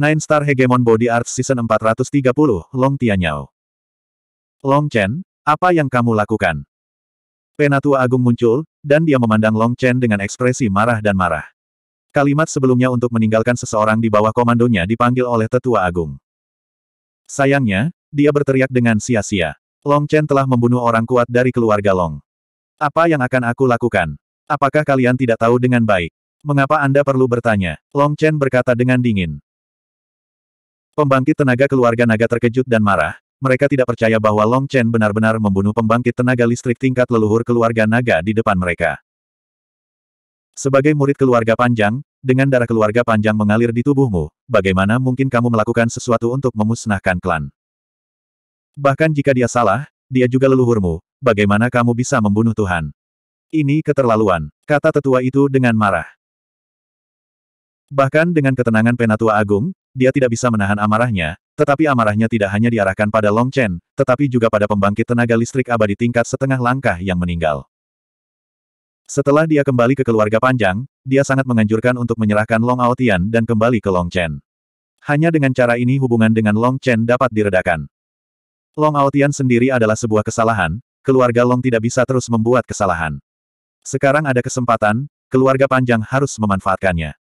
Nine Star Hegemon Body Art Season 430, Long Tianyao. Long Chen, apa yang kamu lakukan? Penatua Agung muncul, dan dia memandang Long Chen dengan ekspresi marah dan marah. Kalimat sebelumnya untuk meninggalkan seseorang di bawah komandonya dipanggil oleh Tetua Agung. Sayangnya, dia berteriak dengan sia-sia. Long Chen telah membunuh orang kuat dari keluarga Long. Apa yang akan aku lakukan? Apakah kalian tidak tahu dengan baik? Mengapa Anda perlu bertanya? Long Chen berkata dengan dingin. Pembangkit tenaga keluarga naga terkejut dan marah. Mereka tidak percaya bahwa Long Chen benar-benar membunuh pembangkit tenaga listrik tingkat leluhur keluarga naga di depan mereka. Sebagai murid keluarga panjang, dengan darah keluarga panjang mengalir di tubuhmu, bagaimana mungkin kamu melakukan sesuatu untuk memusnahkan klan? Bahkan jika dia salah, dia juga leluhurmu, bagaimana kamu bisa membunuh Tuhan? Ini keterlaluan, kata tetua itu dengan marah. Bahkan dengan ketenangan penatua agung, dia tidak bisa menahan amarahnya, tetapi amarahnya tidak hanya diarahkan pada Long Chen, tetapi juga pada pembangkit tenaga listrik abadi tingkat setengah langkah yang meninggal. Setelah dia kembali ke keluarga panjang, dia sangat menganjurkan untuk menyerahkan Long Aotian dan kembali ke Long Chen. Hanya dengan cara ini hubungan dengan Long Chen dapat diredakan. Long Aotian sendiri adalah sebuah kesalahan, keluarga Long tidak bisa terus membuat kesalahan. Sekarang ada kesempatan, keluarga panjang harus memanfaatkannya.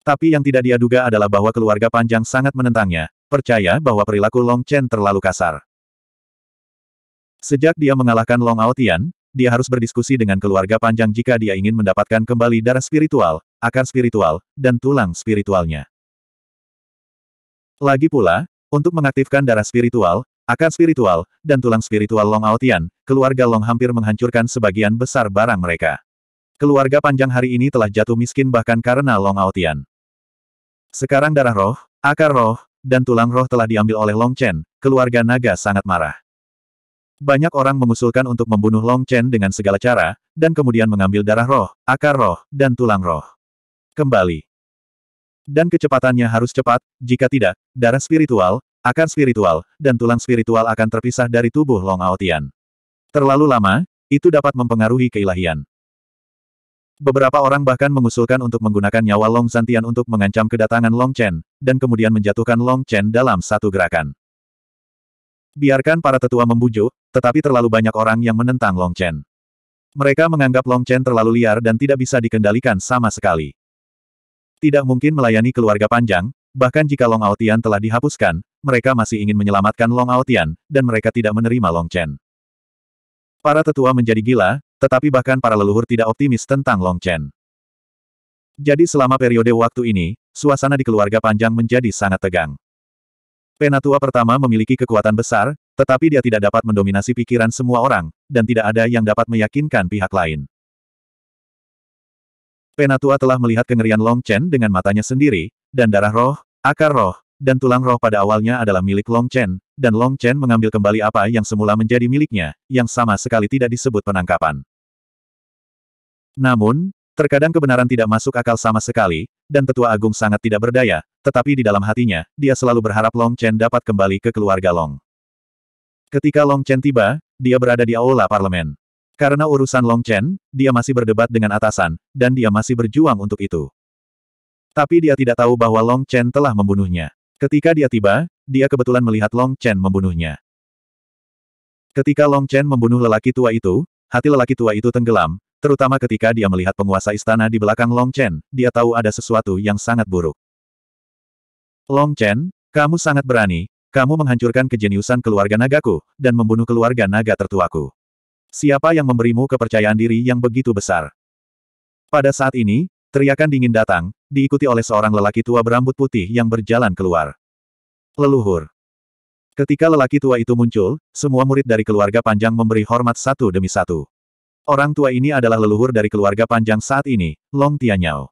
Tapi yang tidak dia duga adalah bahwa keluarga Panjang sangat menentangnya, percaya bahwa perilaku Long Chen terlalu kasar. Sejak dia mengalahkan Long Aotian, dia harus berdiskusi dengan keluarga Panjang jika dia ingin mendapatkan kembali darah spiritual, akar spiritual, dan tulang spiritualnya. Lagi pula, untuk mengaktifkan darah spiritual, akar spiritual, dan tulang spiritual Long Aotian, keluarga Long hampir menghancurkan sebagian besar barang mereka. Keluarga panjang hari ini telah jatuh miskin bahkan karena Long Aotian. Sekarang darah roh, akar roh, dan tulang roh telah diambil oleh Long Chen, keluarga naga sangat marah. Banyak orang mengusulkan untuk membunuh Long Chen dengan segala cara, dan kemudian mengambil darah roh, akar roh, dan tulang roh. Kembali. Dan kecepatannya harus cepat, jika tidak, darah spiritual, akar spiritual, dan tulang spiritual akan terpisah dari tubuh Long Aotian. Terlalu lama, itu dapat mempengaruhi keilahian. Beberapa orang bahkan mengusulkan untuk menggunakan nyawa Long Santian untuk mengancam kedatangan Long Chen, dan kemudian menjatuhkan Long Chen dalam satu gerakan. Biarkan para tetua membujuk, tetapi terlalu banyak orang yang menentang Long Chen. Mereka menganggap Long Chen terlalu liar dan tidak bisa dikendalikan sama sekali. Tidak mungkin melayani keluarga panjang, bahkan jika Long Aotian telah dihapuskan, mereka masih ingin menyelamatkan Long Aotian, dan mereka tidak menerima Long Chen. Para tetua menjadi gila, tetapi bahkan para leluhur tidak optimis tentang Long Chen. Jadi selama periode waktu ini, suasana di keluarga panjang menjadi sangat tegang. Penatua pertama memiliki kekuatan besar, tetapi dia tidak dapat mendominasi pikiran semua orang, dan tidak ada yang dapat meyakinkan pihak lain. Penatua telah melihat kengerian Long Chen dengan matanya sendiri, dan darah roh, akar roh, dan tulang roh pada awalnya adalah milik Long Chen, dan Long Chen mengambil kembali apa yang semula menjadi miliknya, yang sama sekali tidak disebut penangkapan. Namun, terkadang kebenaran tidak masuk akal sama sekali, dan tetua agung sangat tidak berdaya, tetapi di dalam hatinya, dia selalu berharap Long Chen dapat kembali ke keluarga Long. Ketika Long Chen tiba, dia berada di aula parlemen. Karena urusan Long Chen, dia masih berdebat dengan atasan, dan dia masih berjuang untuk itu. Tapi dia tidak tahu bahwa Long Chen telah membunuhnya. Ketika dia tiba, dia kebetulan melihat Long Chen membunuhnya. Ketika Long Chen membunuh lelaki tua itu, hati lelaki tua itu tenggelam, Terutama ketika dia melihat penguasa istana di belakang Long Chen, dia tahu ada sesuatu yang sangat buruk. Long Chen, kamu sangat berani, kamu menghancurkan kejeniusan keluarga nagaku, dan membunuh keluarga naga tertuaku. Siapa yang memberimu kepercayaan diri yang begitu besar? Pada saat ini, teriakan dingin datang, diikuti oleh seorang lelaki tua berambut putih yang berjalan keluar. Leluhur. Ketika lelaki tua itu muncul, semua murid dari keluarga panjang memberi hormat satu demi satu. Orang tua ini adalah leluhur dari keluarga panjang saat ini, Long Tianyao.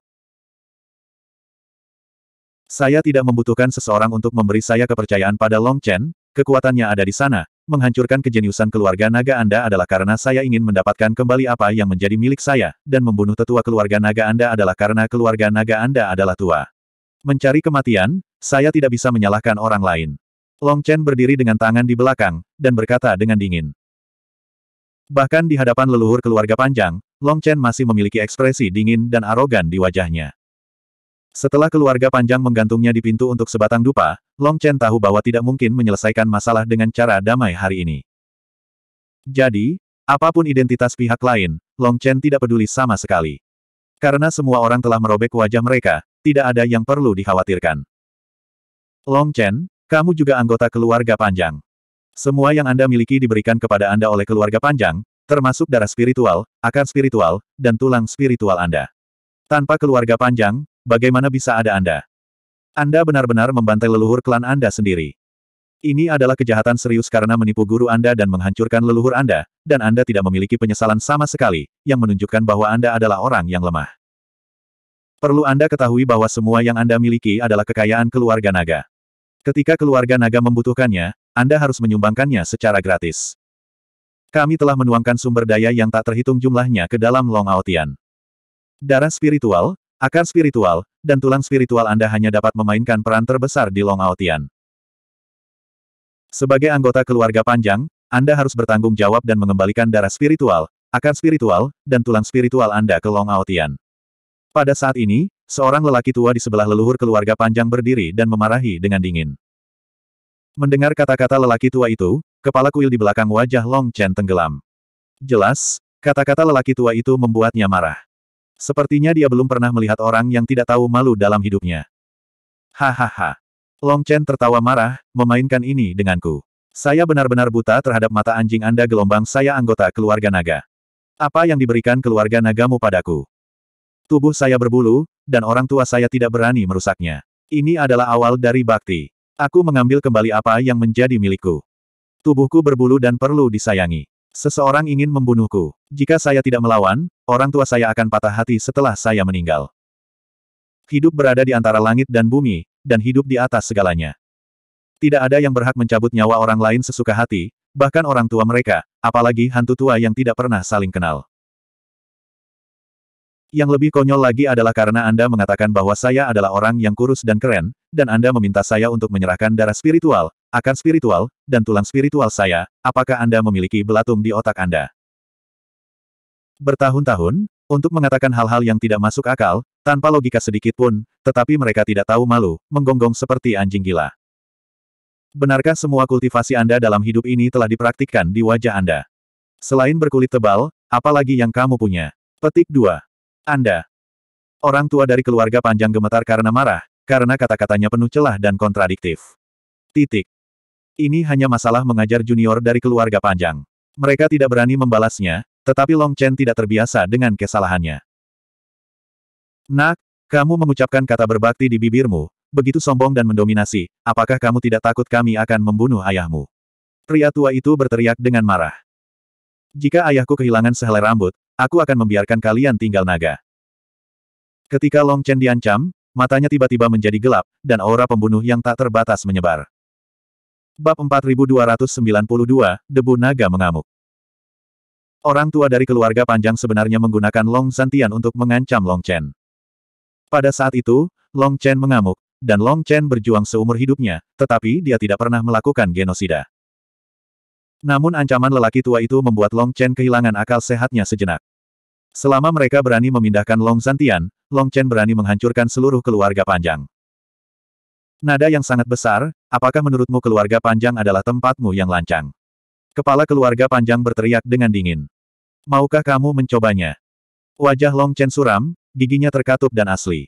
Saya tidak membutuhkan seseorang untuk memberi saya kepercayaan pada Long Chen, kekuatannya ada di sana, menghancurkan kejeniusan keluarga naga Anda adalah karena saya ingin mendapatkan kembali apa yang menjadi milik saya, dan membunuh tetua keluarga naga Anda adalah karena keluarga naga Anda adalah tua. Mencari kematian, saya tidak bisa menyalahkan orang lain. Long Chen berdiri dengan tangan di belakang, dan berkata dengan dingin. Bahkan di hadapan leluhur keluarga panjang, Long Chen masih memiliki ekspresi dingin dan arogan di wajahnya. Setelah keluarga panjang menggantungnya di pintu untuk sebatang dupa, Long Chen tahu bahwa tidak mungkin menyelesaikan masalah dengan cara damai hari ini. Jadi, apapun identitas pihak lain, Long Chen tidak peduli sama sekali. Karena semua orang telah merobek wajah mereka, tidak ada yang perlu dikhawatirkan. Long Chen, kamu juga anggota keluarga panjang. Semua yang Anda miliki diberikan kepada Anda oleh keluarga panjang, termasuk darah spiritual, akar spiritual, dan tulang spiritual Anda. Tanpa keluarga panjang, bagaimana bisa ada Anda? Anda benar-benar membantai leluhur klan Anda sendiri. Ini adalah kejahatan serius karena menipu guru Anda dan menghancurkan leluhur Anda, dan Anda tidak memiliki penyesalan sama sekali, yang menunjukkan bahwa Anda adalah orang yang lemah. Perlu Anda ketahui bahwa semua yang Anda miliki adalah kekayaan keluarga naga. Ketika keluarga naga membutuhkannya, anda harus menyumbangkannya secara gratis. Kami telah menuangkan sumber daya yang tak terhitung jumlahnya ke dalam Long Aotian. Darah spiritual, akar spiritual, dan tulang spiritual Anda hanya dapat memainkan peran terbesar di Long Aotian. Sebagai anggota keluarga panjang, Anda harus bertanggung jawab dan mengembalikan darah spiritual, akar spiritual, dan tulang spiritual Anda ke Long Aotian. Pada saat ini, seorang lelaki tua di sebelah leluhur keluarga panjang berdiri dan memarahi dengan dingin. Mendengar kata-kata lelaki tua itu, kepala kuil di belakang wajah Long Chen tenggelam. Jelas, kata-kata lelaki tua itu membuatnya marah. Sepertinya dia belum pernah melihat orang yang tidak tahu malu dalam hidupnya. Hahaha. Long Chen tertawa marah, memainkan ini denganku. Saya benar-benar buta terhadap mata anjing Anda gelombang saya anggota keluarga naga. Apa yang diberikan keluarga nagamu padaku? Tubuh saya berbulu, dan orang tua saya tidak berani merusaknya. Ini adalah awal dari bakti. Aku mengambil kembali apa yang menjadi milikku. Tubuhku berbulu dan perlu disayangi. Seseorang ingin membunuhku. Jika saya tidak melawan, orang tua saya akan patah hati setelah saya meninggal. Hidup berada di antara langit dan bumi, dan hidup di atas segalanya. Tidak ada yang berhak mencabut nyawa orang lain sesuka hati, bahkan orang tua mereka, apalagi hantu tua yang tidak pernah saling kenal. Yang lebih konyol lagi adalah karena Anda mengatakan bahwa saya adalah orang yang kurus dan keren, dan Anda meminta saya untuk menyerahkan darah spiritual, akan spiritual, dan tulang spiritual saya, apakah Anda memiliki belatung di otak Anda? Bertahun-tahun, untuk mengatakan hal-hal yang tidak masuk akal, tanpa logika sedikit pun, tetapi mereka tidak tahu malu, menggonggong seperti anjing gila. Benarkah semua kultivasi Anda dalam hidup ini telah dipraktikkan di wajah Anda? Selain berkulit tebal, apalagi yang kamu punya? Petik 2. Anda. Orang tua dari keluarga panjang gemetar karena marah, karena kata-katanya penuh celah dan kontradiktif. Titik. Ini hanya masalah mengajar junior dari keluarga panjang. Mereka tidak berani membalasnya, tetapi Long Chen tidak terbiasa dengan kesalahannya. Nak, kamu mengucapkan kata berbakti di bibirmu, begitu sombong dan mendominasi, apakah kamu tidak takut kami akan membunuh ayahmu? Pria tua itu berteriak dengan marah. Jika ayahku kehilangan sehelai rambut, aku akan membiarkan kalian tinggal naga. Ketika Long Chen diancam, matanya tiba-tiba menjadi gelap, dan aura pembunuh yang tak terbatas menyebar. Bab 4292, Debu Naga mengamuk. Orang tua dari keluarga panjang sebenarnya menggunakan Long Santian untuk mengancam Long Chen. Pada saat itu, Long Chen mengamuk, dan Long Chen berjuang seumur hidupnya, tetapi dia tidak pernah melakukan genosida. Namun ancaman lelaki tua itu membuat Long Chen kehilangan akal sehatnya sejenak. Selama mereka berani memindahkan Long Santian, Long Chen berani menghancurkan seluruh keluarga panjang. Nada yang sangat besar, apakah menurutmu keluarga panjang adalah tempatmu yang lancang? Kepala keluarga panjang berteriak dengan dingin. Maukah kamu mencobanya? Wajah Long Chen suram, giginya terkatup dan asli.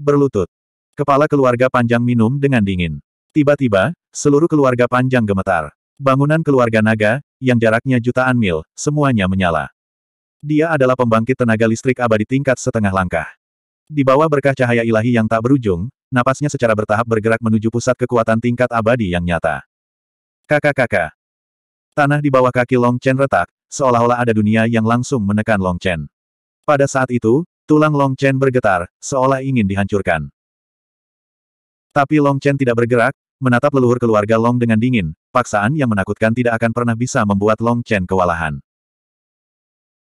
Berlutut. Kepala keluarga panjang minum dengan dingin. Tiba-tiba, seluruh keluarga panjang gemetar. Bangunan keluarga naga, yang jaraknya jutaan mil, semuanya menyala. Dia adalah pembangkit tenaga listrik abadi tingkat setengah langkah. Di bawah berkah cahaya ilahi yang tak berujung, napasnya secara bertahap bergerak menuju pusat kekuatan tingkat abadi yang nyata. Kakak-kakak. Tanah di bawah kaki Long Chen retak, seolah-olah ada dunia yang langsung menekan Long Chen. Pada saat itu, tulang Long Chen bergetar, seolah ingin dihancurkan. Tapi Long Chen tidak bergerak, menatap leluhur keluarga Long dengan dingin, paksaan yang menakutkan tidak akan pernah bisa membuat Long Chen kewalahan.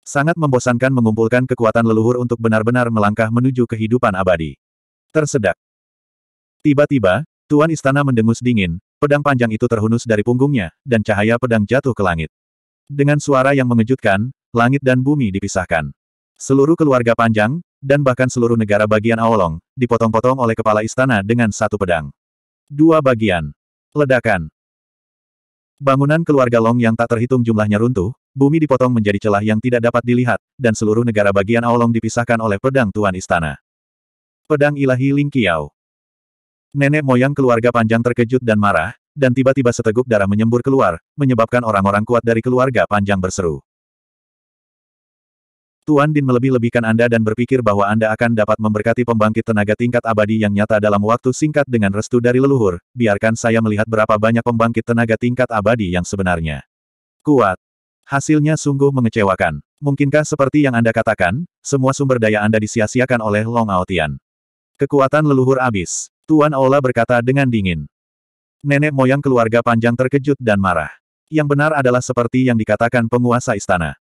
Sangat membosankan mengumpulkan kekuatan leluhur untuk benar-benar melangkah menuju kehidupan abadi. Tersedak. Tiba-tiba, Tuan Istana mendengus dingin, pedang panjang itu terhunus dari punggungnya, dan cahaya pedang jatuh ke langit. Dengan suara yang mengejutkan, langit dan bumi dipisahkan. Seluruh keluarga panjang, dan bahkan seluruh negara bagian Aolong, dipotong-potong oleh kepala istana dengan satu pedang. Dua bagian. Ledakan. Bangunan keluarga Long yang tak terhitung jumlahnya runtuh, bumi dipotong menjadi celah yang tidak dapat dilihat, dan seluruh negara bagian Aolong dipisahkan oleh pedang Tuan Istana. Pedang ilahi Ling Qiao. Nenek moyang keluarga panjang terkejut dan marah, dan tiba-tiba seteguk darah menyembur keluar, menyebabkan orang-orang kuat dari keluarga panjang berseru. Tuan Din melebih-lebihkan Anda dan berpikir bahwa Anda akan dapat memberkati pembangkit tenaga tingkat abadi yang nyata dalam waktu singkat dengan restu dari leluhur, biarkan saya melihat berapa banyak pembangkit tenaga tingkat abadi yang sebenarnya. Kuat. Hasilnya sungguh mengecewakan. Mungkinkah seperti yang Anda katakan, semua sumber daya Anda disia-siakan oleh Long Aotian? Kekuatan leluhur abis. Tuan Aula berkata dengan dingin. Nenek moyang keluarga panjang terkejut dan marah. Yang benar adalah seperti yang dikatakan penguasa istana.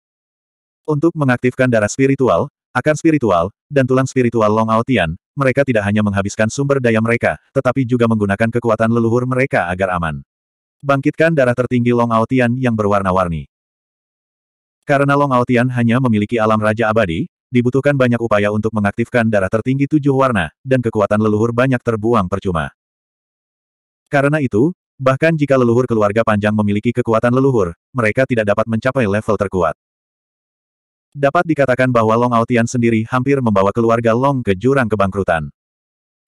Untuk mengaktifkan darah spiritual, akar spiritual, dan tulang spiritual Long Aotian, mereka tidak hanya menghabiskan sumber daya mereka, tetapi juga menggunakan kekuatan leluhur mereka agar aman. Bangkitkan darah tertinggi Long Aotian yang berwarna-warni. Karena Long Aotian hanya memiliki alam raja abadi, dibutuhkan banyak upaya untuk mengaktifkan darah tertinggi tujuh warna, dan kekuatan leluhur banyak terbuang percuma. Karena itu, bahkan jika leluhur keluarga panjang memiliki kekuatan leluhur, mereka tidak dapat mencapai level terkuat. Dapat dikatakan bahwa Long Aotian sendiri hampir membawa keluarga Long ke jurang kebangkrutan.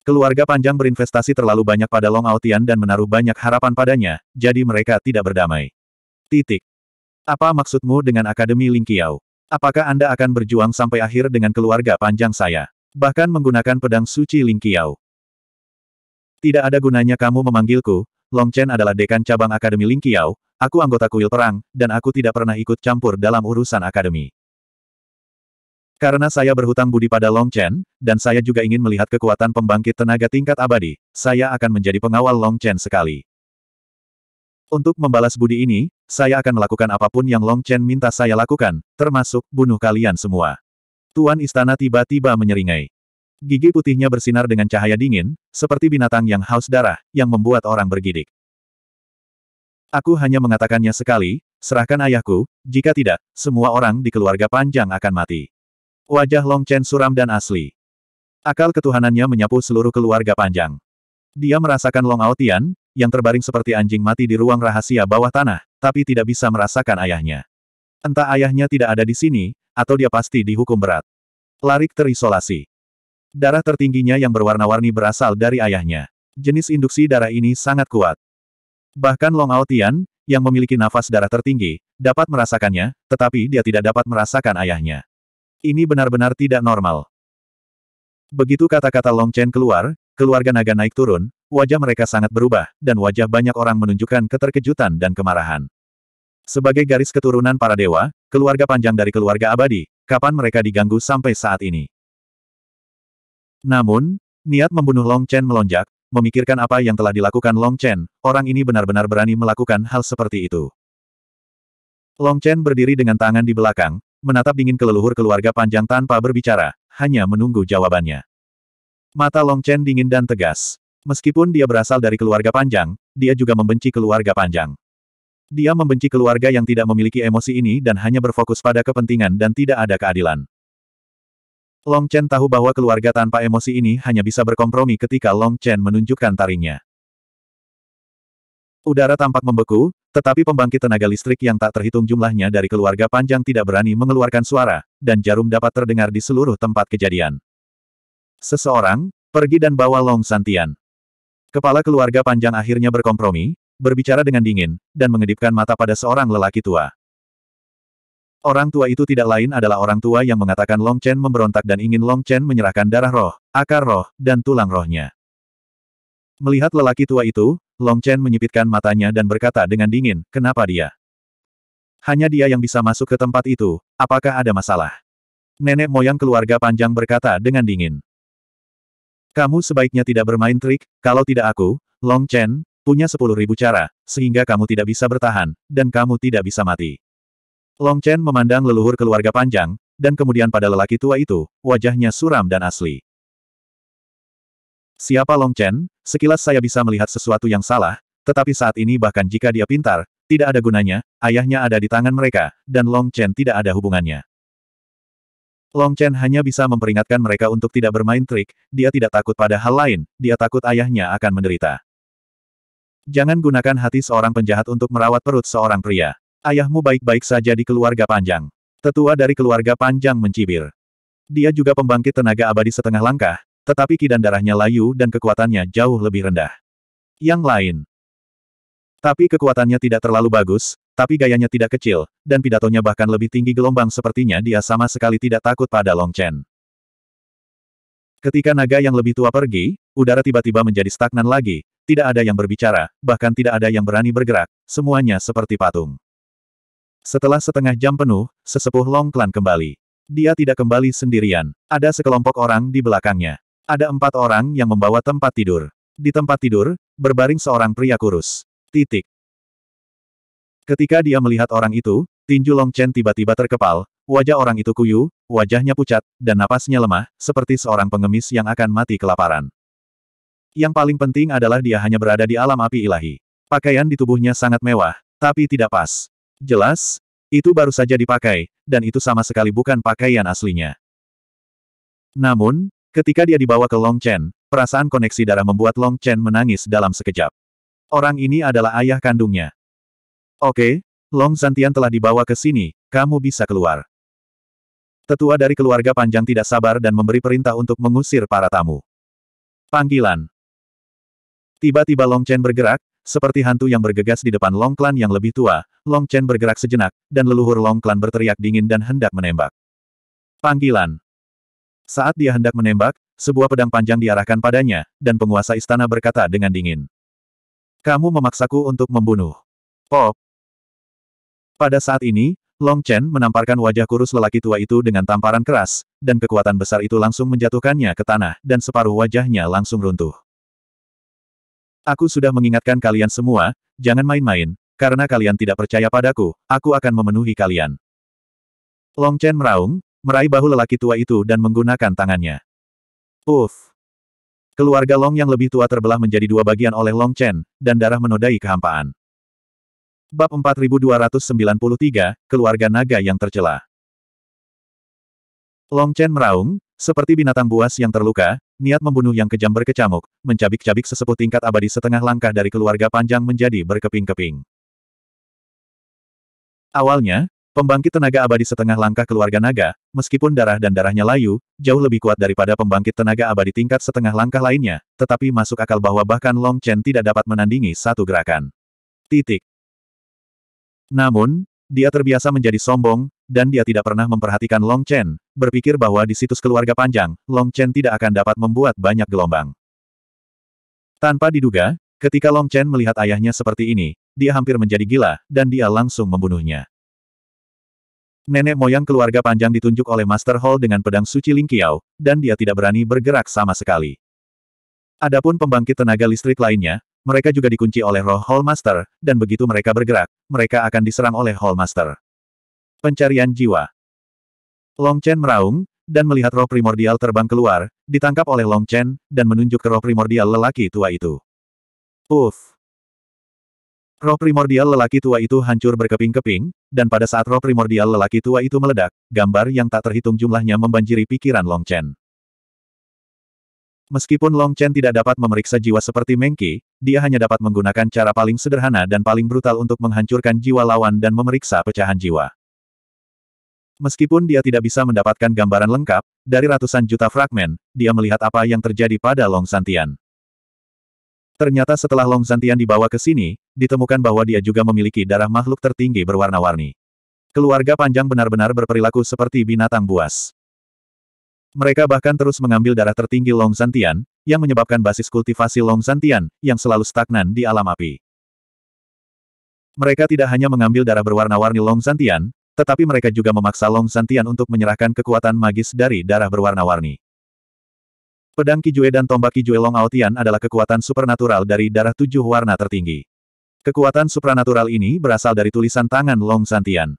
Keluarga panjang berinvestasi terlalu banyak pada Long Aotian dan menaruh banyak harapan padanya, jadi mereka tidak berdamai. Titik. Apa maksudmu dengan Akademi Lingqiao? Apakah Anda akan berjuang sampai akhir dengan keluarga panjang saya? Bahkan menggunakan pedang suci Lingqiao. Tidak ada gunanya kamu memanggilku, Long Chen adalah dekan cabang Akademi Lingqiao, aku anggota kuil perang, dan aku tidak pernah ikut campur dalam urusan akademi. Karena saya berhutang budi pada Long Chen, dan saya juga ingin melihat kekuatan pembangkit tenaga tingkat abadi, saya akan menjadi pengawal Long Chen sekali. Untuk membalas budi ini, saya akan melakukan apapun yang Long Chen minta saya lakukan, termasuk bunuh kalian semua. Tuan Istana tiba-tiba menyeringai. Gigi putihnya bersinar dengan cahaya dingin, seperti binatang yang haus darah, yang membuat orang bergidik. Aku hanya mengatakannya sekali, serahkan ayahku, jika tidak, semua orang di keluarga panjang akan mati. Wajah Long Chen suram dan asli. Akal ketuhanannya menyapu seluruh keluarga panjang. Dia merasakan Long Aotian, yang terbaring seperti anjing mati di ruang rahasia bawah tanah, tapi tidak bisa merasakan ayahnya. Entah ayahnya tidak ada di sini, atau dia pasti dihukum berat. Larik terisolasi. Darah tertingginya yang berwarna-warni berasal dari ayahnya. Jenis induksi darah ini sangat kuat. Bahkan Long Aotian, yang memiliki nafas darah tertinggi, dapat merasakannya, tetapi dia tidak dapat merasakan ayahnya. Ini benar-benar tidak normal. Begitu kata-kata Long Chen keluar, keluarga naga naik turun, wajah mereka sangat berubah, dan wajah banyak orang menunjukkan keterkejutan dan kemarahan. Sebagai garis keturunan para dewa, keluarga panjang dari keluarga abadi, kapan mereka diganggu sampai saat ini? Namun, niat membunuh Long Chen melonjak, memikirkan apa yang telah dilakukan Long Chen, orang ini benar-benar berani melakukan hal seperti itu. Long Chen berdiri dengan tangan di belakang, menatap dingin ke leluhur keluarga panjang tanpa berbicara, hanya menunggu jawabannya. Mata Long Chen dingin dan tegas. Meskipun dia berasal dari keluarga panjang, dia juga membenci keluarga panjang. Dia membenci keluarga yang tidak memiliki emosi ini dan hanya berfokus pada kepentingan dan tidak ada keadilan. Long Chen tahu bahwa keluarga tanpa emosi ini hanya bisa berkompromi ketika Long Chen menunjukkan taringnya. Udara tampak membeku, tetapi pembangkit tenaga listrik yang tak terhitung jumlahnya dari keluarga panjang tidak berani mengeluarkan suara, dan jarum dapat terdengar di seluruh tempat kejadian. Seseorang, pergi dan bawa Long Santian. Kepala keluarga panjang akhirnya berkompromi, berbicara dengan dingin, dan mengedipkan mata pada seorang lelaki tua. Orang tua itu tidak lain adalah orang tua yang mengatakan Long Chen memberontak dan ingin Long Chen menyerahkan darah roh, akar roh, dan tulang rohnya. Melihat lelaki tua itu, Long Chen menyipitkan matanya dan berkata dengan dingin, kenapa dia? Hanya dia yang bisa masuk ke tempat itu, apakah ada masalah? Nenek moyang keluarga panjang berkata dengan dingin. Kamu sebaiknya tidak bermain trik, kalau tidak aku, Long Chen, punya sepuluh ribu cara, sehingga kamu tidak bisa bertahan, dan kamu tidak bisa mati. Long Chen memandang leluhur keluarga panjang, dan kemudian pada lelaki tua itu, wajahnya suram dan asli. Siapa Long Chen? Sekilas saya bisa melihat sesuatu yang salah, tetapi saat ini bahkan jika dia pintar, tidak ada gunanya, ayahnya ada di tangan mereka, dan Long Chen tidak ada hubungannya. Long Chen hanya bisa memperingatkan mereka untuk tidak bermain trik, dia tidak takut pada hal lain, dia takut ayahnya akan menderita. Jangan gunakan hati seorang penjahat untuk merawat perut seorang pria. Ayahmu baik-baik saja di keluarga panjang. Tetua dari keluarga panjang mencibir. Dia juga pembangkit tenaga abadi setengah langkah, tetapi kidan darahnya layu dan kekuatannya jauh lebih rendah. Yang lain, tapi kekuatannya tidak terlalu bagus, tapi gayanya tidak kecil, dan pidatonya bahkan lebih tinggi gelombang sepertinya dia sama sekali tidak takut pada Long Chen. Ketika naga yang lebih tua pergi, udara tiba-tiba menjadi stagnan lagi, tidak ada yang berbicara, bahkan tidak ada yang berani bergerak, semuanya seperti patung. Setelah setengah jam penuh, sesepuh Long Clan kembali. Dia tidak kembali sendirian. Ada sekelompok orang di belakangnya. Ada empat orang yang membawa tempat tidur. Di tempat tidur, berbaring seorang pria kurus. Titik. Ketika dia melihat orang itu, tinju Long Chen tiba-tiba terkepal, wajah orang itu kuyu, wajahnya pucat, dan napasnya lemah, seperti seorang pengemis yang akan mati kelaparan. Yang paling penting adalah dia hanya berada di alam api ilahi. Pakaian di tubuhnya sangat mewah, tapi tidak pas. Jelas, itu baru saja dipakai, dan itu sama sekali bukan pakaian aslinya. Namun, ketika dia dibawa ke Long Chen, perasaan koneksi darah membuat Long Chen menangis dalam sekejap. Orang ini adalah ayah kandungnya. Oke, Long Santian telah dibawa ke sini, kamu bisa keluar. Tetua dari keluarga panjang tidak sabar dan memberi perintah untuk mengusir para tamu. Panggilan. Tiba-tiba Long Chen bergerak, seperti hantu yang bergegas di depan Long Clan yang lebih tua, Long Chen bergerak sejenak, dan leluhur Long Clan berteriak dingin dan hendak menembak. Panggilan. Saat dia hendak menembak, sebuah pedang panjang diarahkan padanya, dan penguasa istana berkata dengan dingin. Kamu memaksaku untuk membunuh. Pop. Pada saat ini, Long Chen menamparkan wajah kurus lelaki tua itu dengan tamparan keras, dan kekuatan besar itu langsung menjatuhkannya ke tanah, dan separuh wajahnya langsung runtuh. Aku sudah mengingatkan kalian semua, jangan main-main, karena kalian tidak percaya padaku, aku akan memenuhi kalian. Long Chen meraung, meraih bahu lelaki tua itu dan menggunakan tangannya. Uff! Keluarga Long yang lebih tua terbelah menjadi dua bagian oleh Long Chen, dan darah menodai kehampaan. Bab 4293, Keluarga Naga yang Tercela Long Chen meraung, seperti binatang buas yang terluka, niat membunuh yang kejam berkecamuk, mencabik-cabik sesepuh tingkat abadi setengah langkah dari keluarga panjang menjadi berkeping-keping. Awalnya, Pembangkit tenaga abadi setengah langkah keluarga naga, meskipun darah dan darahnya layu, jauh lebih kuat daripada pembangkit tenaga abadi tingkat setengah langkah lainnya, tetapi masuk akal bahwa bahkan Long Chen tidak dapat menandingi satu gerakan. Titik. Namun, dia terbiasa menjadi sombong, dan dia tidak pernah memperhatikan Long Chen, berpikir bahwa di situs keluarga panjang, Long Chen tidak akan dapat membuat banyak gelombang. Tanpa diduga, ketika Long Chen melihat ayahnya seperti ini, dia hampir menjadi gila, dan dia langsung membunuhnya nenek moyang keluarga panjang ditunjuk oleh Master Hall dengan pedang suci Ling Qiao, dan dia tidak berani bergerak sama sekali. Adapun pembangkit tenaga listrik lainnya, mereka juga dikunci oleh roh Hall Master, dan begitu mereka bergerak, mereka akan diserang oleh Hall Master. Pencarian jiwa Long Chen meraung, dan melihat roh primordial terbang keluar, ditangkap oleh Long Chen, dan menunjuk ke roh primordial lelaki tua itu. Uff! Roh primordial lelaki tua itu hancur berkeping-keping, dan pada saat roh primordial lelaki tua itu meledak, gambar yang tak terhitung jumlahnya membanjiri pikiran Long Chen. Meskipun Long Chen tidak dapat memeriksa jiwa seperti Mengki, dia hanya dapat menggunakan cara paling sederhana dan paling brutal untuk menghancurkan jiwa lawan dan memeriksa pecahan jiwa. Meskipun dia tidak bisa mendapatkan gambaran lengkap, dari ratusan juta fragmen, dia melihat apa yang terjadi pada Long Santian. Ternyata setelah Long Zantian dibawa ke sini, ditemukan bahwa dia juga memiliki darah makhluk tertinggi berwarna-warni. Keluarga panjang benar-benar berperilaku seperti binatang buas. Mereka bahkan terus mengambil darah tertinggi Long Zantian, yang menyebabkan basis kultivasi Long Zantian, yang selalu stagnan di alam api. Mereka tidak hanya mengambil darah berwarna-warni Long Zantian, tetapi mereka juga memaksa Long Zantian untuk menyerahkan kekuatan magis dari darah berwarna-warni. Pedang Kijue dan tombak Kijue Long Aotian adalah kekuatan supernatural dari darah tujuh warna tertinggi. Kekuatan supranatural ini berasal dari tulisan tangan Long Santian.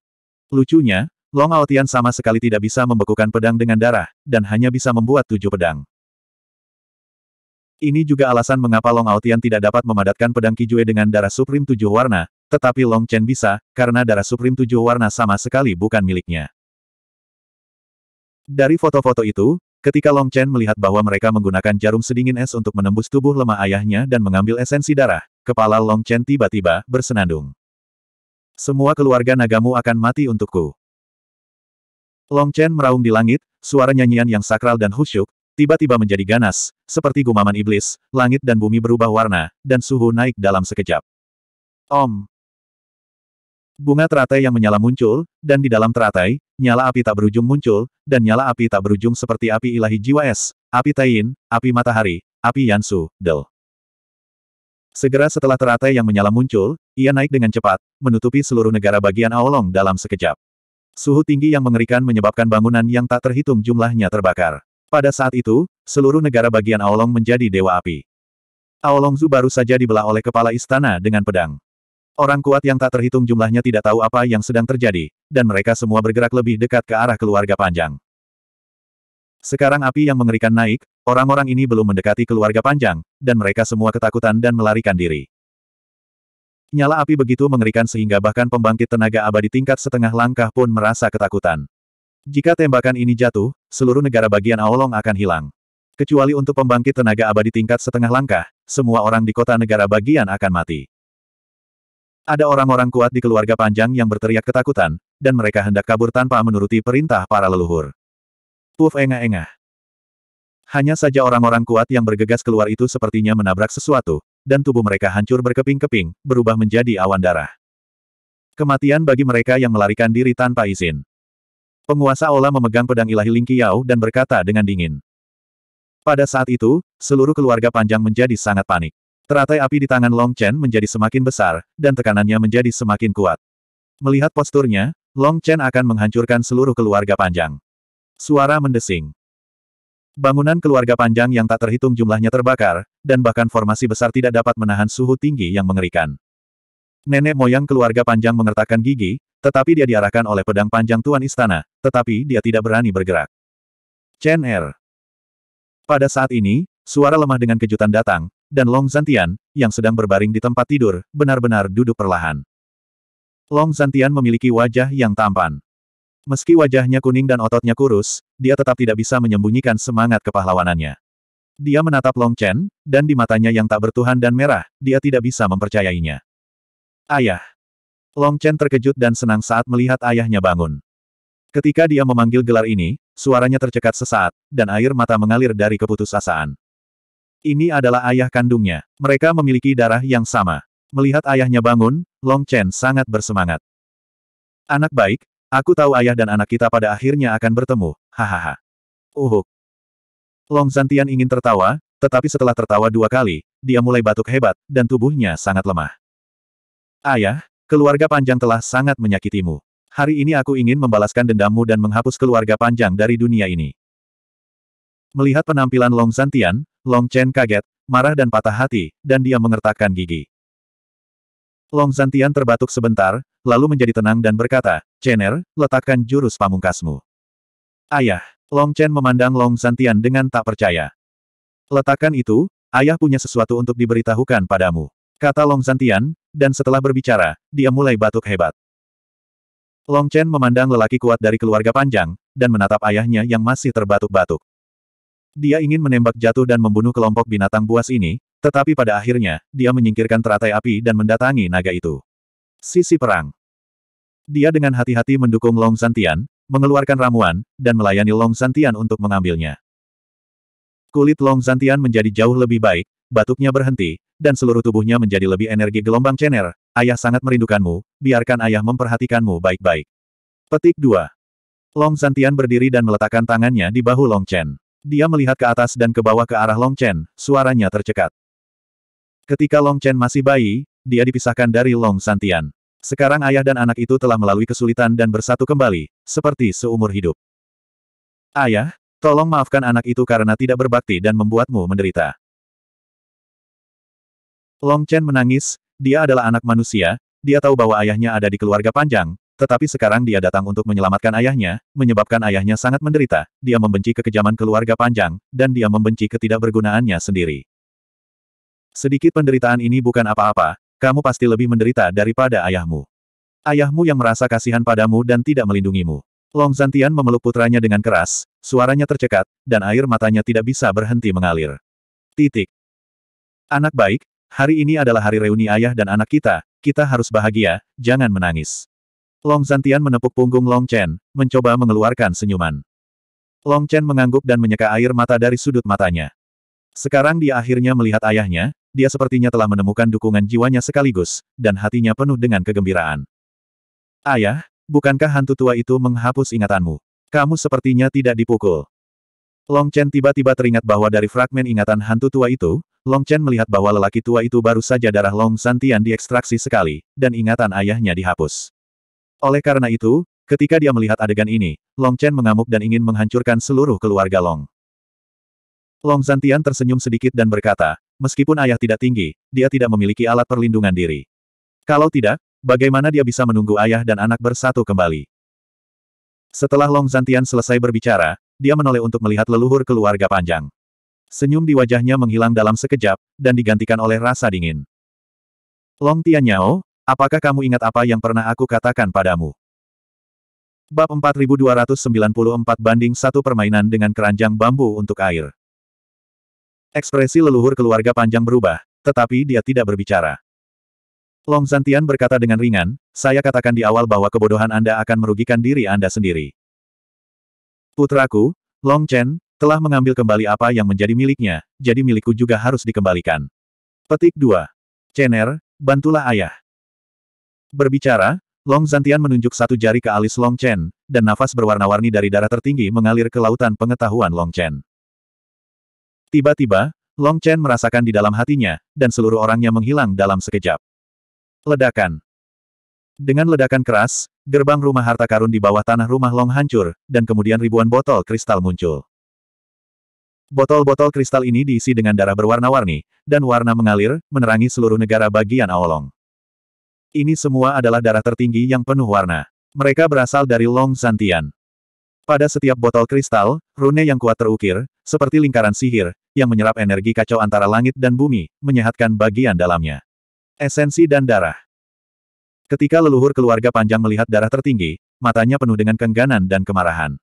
Lucunya, Long Aotian sama sekali tidak bisa membekukan pedang dengan darah, dan hanya bisa membuat tujuh pedang. Ini juga alasan mengapa Long Aotian tidak dapat memadatkan pedang Kijue dengan darah Supreme tujuh warna, tetapi Long Chen bisa, karena darah Supreme tujuh warna sama sekali bukan miliknya. Dari foto-foto itu, Ketika Long Chen melihat bahwa mereka menggunakan jarum sedingin es untuk menembus tubuh lemah ayahnya dan mengambil esensi darah, kepala Long Chen tiba-tiba bersenandung. Semua keluarga nagamu akan mati untukku. Long Chen meraung di langit, suara nyanyian yang sakral dan khusyuk, tiba-tiba menjadi ganas, seperti gumaman iblis, langit dan bumi berubah warna, dan suhu naik dalam sekejap. Om! Bunga teratai yang menyala muncul, dan di dalam teratai, nyala api tak berujung muncul, dan nyala api tak berujung seperti api ilahi jiwa es, api Tain, api matahari, api Yansu, Del. Segera setelah teratai yang menyala muncul, ia naik dengan cepat, menutupi seluruh negara bagian Aolong dalam sekejap. Suhu tinggi yang mengerikan menyebabkan bangunan yang tak terhitung jumlahnya terbakar. Pada saat itu, seluruh negara bagian Aolong menjadi dewa api. Aolongzu baru saja dibelah oleh kepala istana dengan pedang. Orang kuat yang tak terhitung jumlahnya tidak tahu apa yang sedang terjadi, dan mereka semua bergerak lebih dekat ke arah keluarga panjang. Sekarang api yang mengerikan naik, orang-orang ini belum mendekati keluarga panjang, dan mereka semua ketakutan dan melarikan diri. Nyala api begitu mengerikan sehingga bahkan pembangkit tenaga abadi tingkat setengah langkah pun merasa ketakutan. Jika tembakan ini jatuh, seluruh negara bagian Aolong akan hilang. Kecuali untuk pembangkit tenaga abadi tingkat setengah langkah, semua orang di kota negara bagian akan mati. Ada orang-orang kuat di keluarga panjang yang berteriak ketakutan, dan mereka hendak kabur tanpa menuruti perintah para leluhur. Puf engah-engah. Hanya saja orang-orang kuat yang bergegas keluar itu sepertinya menabrak sesuatu, dan tubuh mereka hancur berkeping-keping, berubah menjadi awan darah. Kematian bagi mereka yang melarikan diri tanpa izin. Penguasa Ola memegang pedang ilahi Lingqiao dan berkata dengan dingin. Pada saat itu, seluruh keluarga panjang menjadi sangat panik. Teratai api di tangan Long Chen menjadi semakin besar, dan tekanannya menjadi semakin kuat. Melihat posturnya, Long Chen akan menghancurkan seluruh keluarga panjang. Suara mendesing. Bangunan keluarga panjang yang tak terhitung jumlahnya terbakar, dan bahkan formasi besar tidak dapat menahan suhu tinggi yang mengerikan. Nenek moyang keluarga panjang mengertakkan gigi, tetapi dia diarahkan oleh pedang panjang Tuan Istana, tetapi dia tidak berani bergerak. Chen Er. Pada saat ini, suara lemah dengan kejutan datang, dan Long Zantian, yang sedang berbaring di tempat tidur, benar-benar duduk perlahan. Long Zantian memiliki wajah yang tampan. Meski wajahnya kuning dan ototnya kurus, dia tetap tidak bisa menyembunyikan semangat kepahlawanannya. Dia menatap Long Chen, dan di matanya yang tak bertuhan dan merah, dia tidak bisa mempercayainya. Ayah. Long Chen terkejut dan senang saat melihat ayahnya bangun. Ketika dia memanggil gelar ini, suaranya tercekat sesaat, dan air mata mengalir dari keputusasaan. Ini adalah ayah kandungnya. Mereka memiliki darah yang sama. Melihat ayahnya bangun, Long Chen sangat bersemangat. Anak baik, aku tahu ayah dan anak kita pada akhirnya akan bertemu, hahaha. Uhuk. Long Zantian ingin tertawa, tetapi setelah tertawa dua kali, dia mulai batuk hebat, dan tubuhnya sangat lemah. Ayah, keluarga panjang telah sangat menyakitimu. Hari ini aku ingin membalaskan dendammu dan menghapus keluarga panjang dari dunia ini. Melihat penampilan Long Zantian, Long Chen kaget, marah dan patah hati, dan dia mengertakkan gigi. Long Zantian terbatuk sebentar, lalu menjadi tenang dan berkata, Chener, letakkan jurus pamungkasmu. Ayah, Long Chen memandang Long Zantian dengan tak percaya. Letakkan itu, ayah punya sesuatu untuk diberitahukan padamu. Kata Long Zantian, dan setelah berbicara, dia mulai batuk hebat. Long Chen memandang lelaki kuat dari keluarga panjang, dan menatap ayahnya yang masih terbatuk-batuk. Dia ingin menembak jatuh dan membunuh kelompok binatang buas ini, tetapi pada akhirnya, dia menyingkirkan teratai api dan mendatangi naga itu. Sisi Perang Dia dengan hati-hati mendukung Long Santian, mengeluarkan ramuan, dan melayani Long Santian untuk mengambilnya. Kulit Long Santian menjadi jauh lebih baik, batuknya berhenti, dan seluruh tubuhnya menjadi lebih energi gelombang cener. Ayah sangat merindukanmu, biarkan ayah memperhatikanmu baik-baik. Petik 2. Long Santian berdiri dan meletakkan tangannya di bahu Long Chen. Dia melihat ke atas dan ke bawah ke arah Long Chen, suaranya tercekat. Ketika Long Chen masih bayi, dia dipisahkan dari Long Santian. Sekarang ayah dan anak itu telah melalui kesulitan dan bersatu kembali, seperti seumur hidup. Ayah, tolong maafkan anak itu karena tidak berbakti dan membuatmu menderita. Long Chen menangis, dia adalah anak manusia, dia tahu bahwa ayahnya ada di keluarga panjang, tetapi sekarang dia datang untuk menyelamatkan ayahnya, menyebabkan ayahnya sangat menderita, dia membenci kekejaman keluarga panjang, dan dia membenci ketidakbergunaannya sendiri. Sedikit penderitaan ini bukan apa-apa, kamu pasti lebih menderita daripada ayahmu. Ayahmu yang merasa kasihan padamu dan tidak melindungimu. Long Zantian memeluk putranya dengan keras, suaranya tercekat, dan air matanya tidak bisa berhenti mengalir. Titik. Anak baik, hari ini adalah hari reuni ayah dan anak kita, kita harus bahagia, jangan menangis. Long Zantian menepuk punggung Long Chen, mencoba mengeluarkan senyuman. Long Chen mengangguk dan menyeka air mata dari sudut matanya. Sekarang dia akhirnya melihat ayahnya, dia sepertinya telah menemukan dukungan jiwanya sekaligus, dan hatinya penuh dengan kegembiraan. Ayah, bukankah hantu tua itu menghapus ingatanmu? Kamu sepertinya tidak dipukul. Long Chen tiba-tiba teringat bahwa dari fragmen ingatan hantu tua itu, Long Chen melihat bahwa lelaki tua itu baru saja darah Long Santian diekstraksi sekali, dan ingatan ayahnya dihapus. Oleh karena itu, ketika dia melihat adegan ini, Long Chen mengamuk dan ingin menghancurkan seluruh keluarga Long. Long Zantian tersenyum sedikit dan berkata, meskipun ayah tidak tinggi, dia tidak memiliki alat perlindungan diri. Kalau tidak, bagaimana dia bisa menunggu ayah dan anak bersatu kembali? Setelah Long Zantian selesai berbicara, dia menoleh untuk melihat leluhur keluarga panjang. Senyum di wajahnya menghilang dalam sekejap, dan digantikan oleh rasa dingin. Long Tianyao, Apakah kamu ingat apa yang pernah aku katakan padamu? Bab 4294 banding satu permainan dengan keranjang bambu untuk air. Ekspresi leluhur keluarga panjang berubah, tetapi dia tidak berbicara. Long Zantian berkata dengan ringan, saya katakan di awal bahwa kebodohan Anda akan merugikan diri Anda sendiri. Putraku, Long Chen, telah mengambil kembali apa yang menjadi miliknya, jadi milikku juga harus dikembalikan. Petik 2. Chen'er, bantulah ayah. Berbicara, Long Zantian menunjuk satu jari ke alis Long Chen, dan nafas berwarna-warni dari darah tertinggi mengalir ke lautan pengetahuan Long Chen. Tiba-tiba, Long Chen merasakan di dalam hatinya, dan seluruh orangnya menghilang dalam sekejap. Ledakan. Dengan ledakan keras, gerbang rumah harta karun di bawah tanah rumah Long hancur, dan kemudian ribuan botol kristal muncul. Botol-botol kristal ini diisi dengan darah berwarna-warni, dan warna mengalir, menerangi seluruh negara bagian Aolong. Ini semua adalah darah tertinggi yang penuh warna. Mereka berasal dari Long Santian. Pada setiap botol kristal, rune yang kuat terukir, seperti lingkaran sihir, yang menyerap energi kacau antara langit dan bumi, menyehatkan bagian dalamnya. Esensi dan darah. Ketika leluhur keluarga panjang melihat darah tertinggi, matanya penuh dengan kengganan dan kemarahan.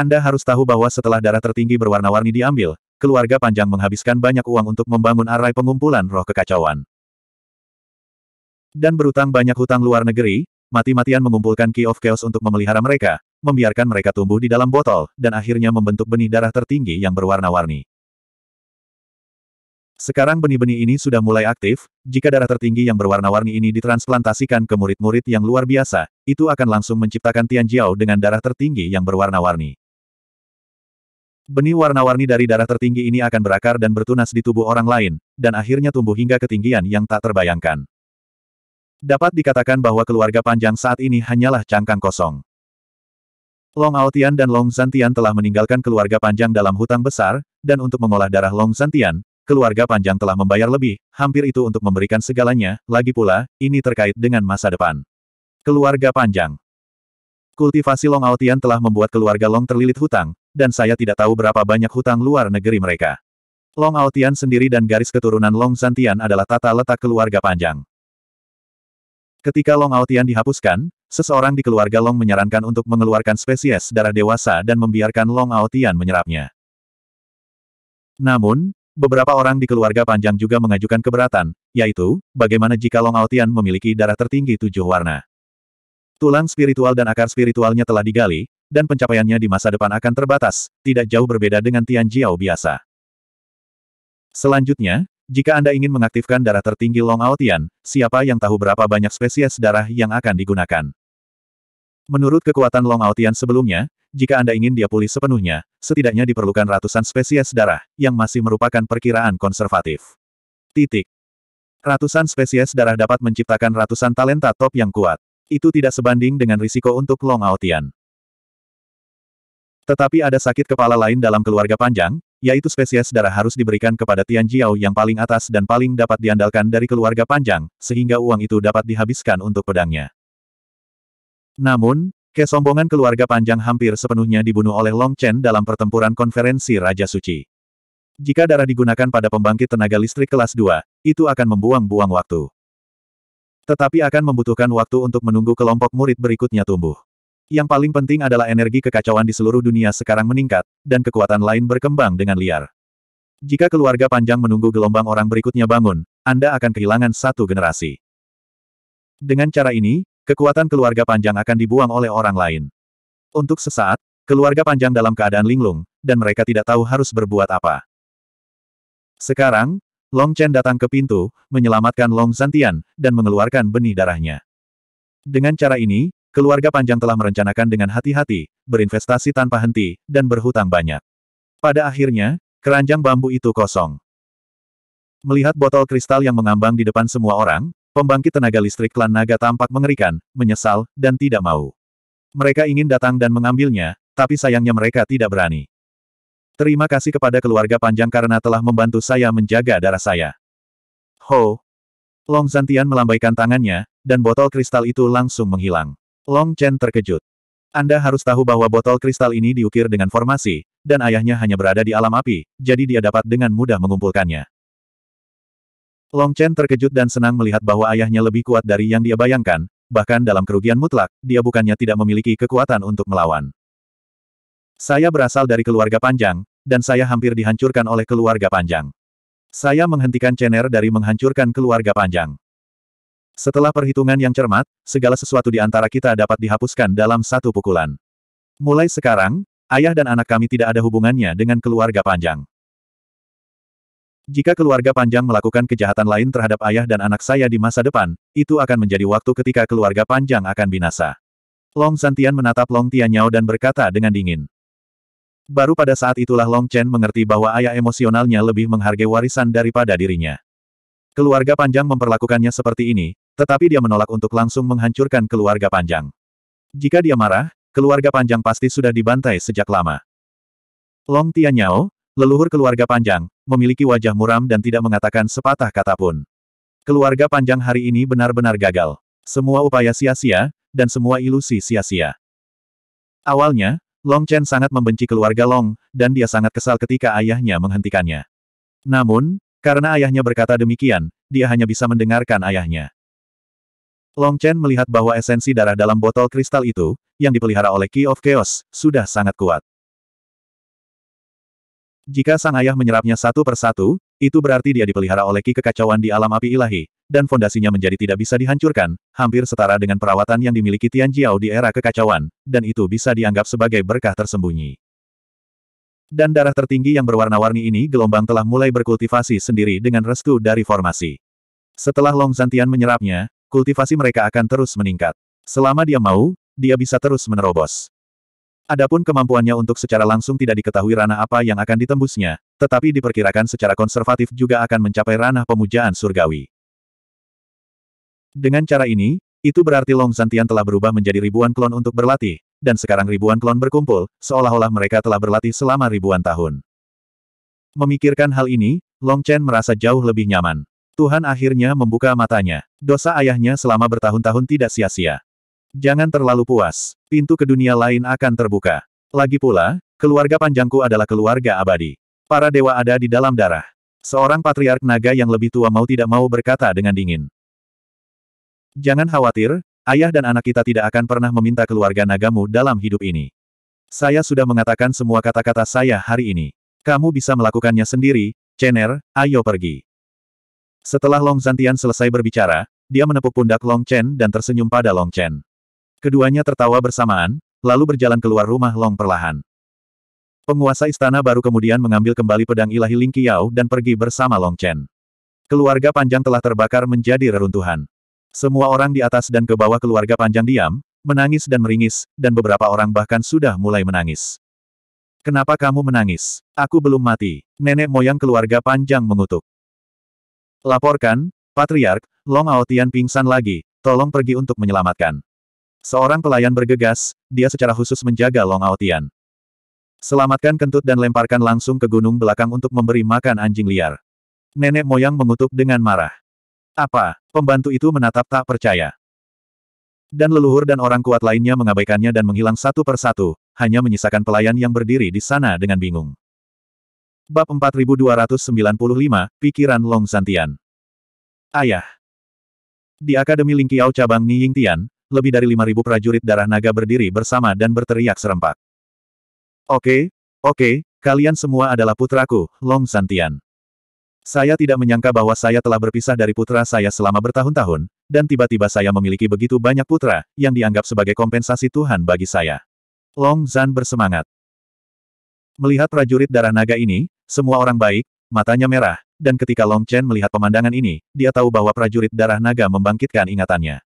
Anda harus tahu bahwa setelah darah tertinggi berwarna-warni diambil, keluarga panjang menghabiskan banyak uang untuk membangun arai pengumpulan roh kekacauan dan berutang banyak hutang luar negeri, mati-matian mengumpulkan Key of Chaos untuk memelihara mereka, membiarkan mereka tumbuh di dalam botol, dan akhirnya membentuk benih darah tertinggi yang berwarna-warni. Sekarang benih-benih ini sudah mulai aktif, jika darah tertinggi yang berwarna-warni ini ditransplantasikan ke murid-murid yang luar biasa, itu akan langsung menciptakan Tian Jiao dengan darah tertinggi yang berwarna-warni. Benih warna-warni dari darah tertinggi ini akan berakar dan bertunas di tubuh orang lain, dan akhirnya tumbuh hingga ketinggian yang tak terbayangkan. Dapat dikatakan bahwa keluarga panjang saat ini hanyalah cangkang kosong. Long Aotian dan Long Zantian telah meninggalkan keluarga panjang dalam hutang besar, dan untuk mengolah darah Long Zantian, keluarga panjang telah membayar lebih, hampir itu untuk memberikan segalanya, lagi pula, ini terkait dengan masa depan. Keluarga panjang Kultivasi Long Aotian telah membuat keluarga Long terlilit hutang, dan saya tidak tahu berapa banyak hutang luar negeri mereka. Long Aotian sendiri dan garis keturunan Long Zantian adalah tata letak keluarga panjang. Ketika Long Aotian dihapuskan, seseorang di keluarga Long menyarankan untuk mengeluarkan spesies darah dewasa dan membiarkan Long Aotian menyerapnya. Namun, beberapa orang di keluarga panjang juga mengajukan keberatan, yaitu, bagaimana jika Long Aotian memiliki darah tertinggi tujuh warna. Tulang spiritual dan akar spiritualnya telah digali, dan pencapaiannya di masa depan akan terbatas, tidak jauh berbeda dengan Tian Jiao biasa. Selanjutnya, jika Anda ingin mengaktifkan darah tertinggi Long Aotian, siapa yang tahu berapa banyak spesies darah yang akan digunakan? Menurut kekuatan Long Aotian sebelumnya, jika Anda ingin dia pulih sepenuhnya, setidaknya diperlukan ratusan spesies darah, yang masih merupakan perkiraan konservatif. Titik. Ratusan spesies darah dapat menciptakan ratusan talenta top yang kuat. Itu tidak sebanding dengan risiko untuk Long Aotian. Tetapi ada sakit kepala lain dalam keluarga panjang, yaitu spesies darah harus diberikan kepada Tian Jiao yang paling atas dan paling dapat diandalkan dari keluarga panjang, sehingga uang itu dapat dihabiskan untuk pedangnya. Namun, kesombongan keluarga panjang hampir sepenuhnya dibunuh oleh Long Chen dalam pertempuran konferensi Raja Suci. Jika darah digunakan pada pembangkit tenaga listrik kelas 2, itu akan membuang-buang waktu. Tetapi akan membutuhkan waktu untuk menunggu kelompok murid berikutnya tumbuh. Yang paling penting adalah energi kekacauan di seluruh dunia sekarang meningkat, dan kekuatan lain berkembang dengan liar. Jika keluarga panjang menunggu gelombang orang berikutnya bangun, Anda akan kehilangan satu generasi. Dengan cara ini, kekuatan keluarga panjang akan dibuang oleh orang lain. Untuk sesaat, keluarga panjang dalam keadaan linglung, dan mereka tidak tahu harus berbuat apa. Sekarang, Long Chen datang ke pintu, menyelamatkan Long Zantian, dan mengeluarkan benih darahnya. Dengan cara ini, keluarga panjang telah merencanakan dengan hati-hati, berinvestasi tanpa henti, dan berhutang banyak. Pada akhirnya, keranjang bambu itu kosong. Melihat botol kristal yang mengambang di depan semua orang, pembangkit tenaga listrik klan naga tampak mengerikan, menyesal, dan tidak mau. Mereka ingin datang dan mengambilnya, tapi sayangnya mereka tidak berani. Terima kasih kepada keluarga panjang karena telah membantu saya menjaga darah saya. Ho! Long Zantian melambaikan tangannya, dan botol kristal itu langsung menghilang. Long Chen terkejut. Anda harus tahu bahwa botol kristal ini diukir dengan formasi, dan ayahnya hanya berada di alam api, jadi dia dapat dengan mudah mengumpulkannya. Long Chen terkejut dan senang melihat bahwa ayahnya lebih kuat dari yang dia bayangkan, bahkan dalam kerugian mutlak, dia bukannya tidak memiliki kekuatan untuk melawan. Saya berasal dari keluarga panjang, dan saya hampir dihancurkan oleh keluarga panjang. Saya menghentikan Chener dari menghancurkan keluarga panjang. Setelah perhitungan yang cermat, segala sesuatu di antara kita dapat dihapuskan dalam satu pukulan. Mulai sekarang, ayah dan anak kami tidak ada hubungannya dengan keluarga panjang. Jika keluarga panjang melakukan kejahatan lain terhadap ayah dan anak saya di masa depan, itu akan menjadi waktu ketika keluarga panjang akan binasa. Long Santian menatap Long Tianyao dan berkata dengan dingin. Baru pada saat itulah Long Chen mengerti bahwa ayah emosionalnya lebih menghargai warisan daripada dirinya. Keluarga panjang memperlakukannya seperti ini, tetapi dia menolak untuk langsung menghancurkan keluarga panjang. Jika dia marah, keluarga panjang pasti sudah dibantai sejak lama. Long Tianyao, leluhur keluarga panjang, memiliki wajah muram dan tidak mengatakan sepatah kata pun. Keluarga panjang hari ini benar-benar gagal. Semua upaya sia-sia, dan semua ilusi sia-sia. Awalnya, Long Chen sangat membenci keluarga Long, dan dia sangat kesal ketika ayahnya menghentikannya. Namun, karena ayahnya berkata demikian, dia hanya bisa mendengarkan ayahnya. Long Chen melihat bahwa esensi darah dalam botol kristal itu, yang dipelihara oleh Key of Chaos, sudah sangat kuat. Jika sang ayah menyerapnya satu persatu, itu berarti dia dipelihara oleh Ki kekacauan di alam api ilahi, dan fondasinya menjadi tidak bisa dihancurkan, hampir setara dengan perawatan yang dimiliki Tian Jiao di era kekacauan, dan itu bisa dianggap sebagai berkah tersembunyi. Dan darah tertinggi yang berwarna-warni ini gelombang telah mulai berkultivasi sendiri dengan restu dari formasi. Setelah Long Zantian menyerapnya, kultivasi mereka akan terus meningkat. Selama dia mau, dia bisa terus menerobos. Adapun kemampuannya untuk secara langsung tidak diketahui ranah apa yang akan ditembusnya, tetapi diperkirakan secara konservatif juga akan mencapai ranah pemujaan surgawi. Dengan cara ini, itu berarti Long Zantian telah berubah menjadi ribuan klon untuk berlatih, dan sekarang ribuan klon berkumpul, seolah-olah mereka telah berlatih selama ribuan tahun. Memikirkan hal ini, Long Chen merasa jauh lebih nyaman. Tuhan akhirnya membuka matanya. Dosa ayahnya selama bertahun-tahun tidak sia-sia. Jangan terlalu puas. Pintu ke dunia lain akan terbuka. Lagi pula, keluarga panjangku adalah keluarga abadi. Para dewa ada di dalam darah. Seorang patriark naga yang lebih tua mau tidak mau berkata dengan dingin. Jangan khawatir, ayah dan anak kita tidak akan pernah meminta keluarga nagamu dalam hidup ini. Saya sudah mengatakan semua kata-kata saya hari ini. Kamu bisa melakukannya sendiri, Cener, ayo pergi. Setelah Long Zantian selesai berbicara, dia menepuk pundak Long Chen dan tersenyum pada Long Chen. Keduanya tertawa bersamaan, lalu berjalan keluar rumah Long perlahan. Penguasa istana baru kemudian mengambil kembali pedang ilahi Ling Qiao dan pergi bersama Long Chen. Keluarga panjang telah terbakar menjadi reruntuhan. Semua orang di atas dan ke bawah keluarga panjang diam, menangis dan meringis, dan beberapa orang bahkan sudah mulai menangis. Kenapa kamu menangis? Aku belum mati. Nenek moyang keluarga panjang mengutuk. Laporkan, Patriark, Long Aotian pingsan lagi, tolong pergi untuk menyelamatkan. Seorang pelayan bergegas, dia secara khusus menjaga Long Aotian. Selamatkan kentut dan lemparkan langsung ke gunung belakang untuk memberi makan anjing liar. Nenek moyang mengutuk dengan marah. Apa? Pembantu itu menatap tak percaya. Dan leluhur dan orang kuat lainnya mengabaikannya dan menghilang satu persatu, hanya menyisakan pelayan yang berdiri di sana dengan bingung. Bab 4295, Pikiran Long Santian. Ayah. Di Akademi Lingqiao cabang Niying Tian, lebih dari 5.000 prajurit darah naga berdiri bersama dan berteriak serempak. Oke, oke, kalian semua adalah putraku, Long Santian. Saya tidak menyangka bahwa saya telah berpisah dari putra saya selama bertahun-tahun, dan tiba-tiba saya memiliki begitu banyak putra, yang dianggap sebagai kompensasi Tuhan bagi saya. Long Zan bersemangat. Melihat prajurit darah naga ini, semua orang baik, matanya merah, dan ketika Long Chen melihat pemandangan ini, dia tahu bahwa prajurit darah naga membangkitkan ingatannya.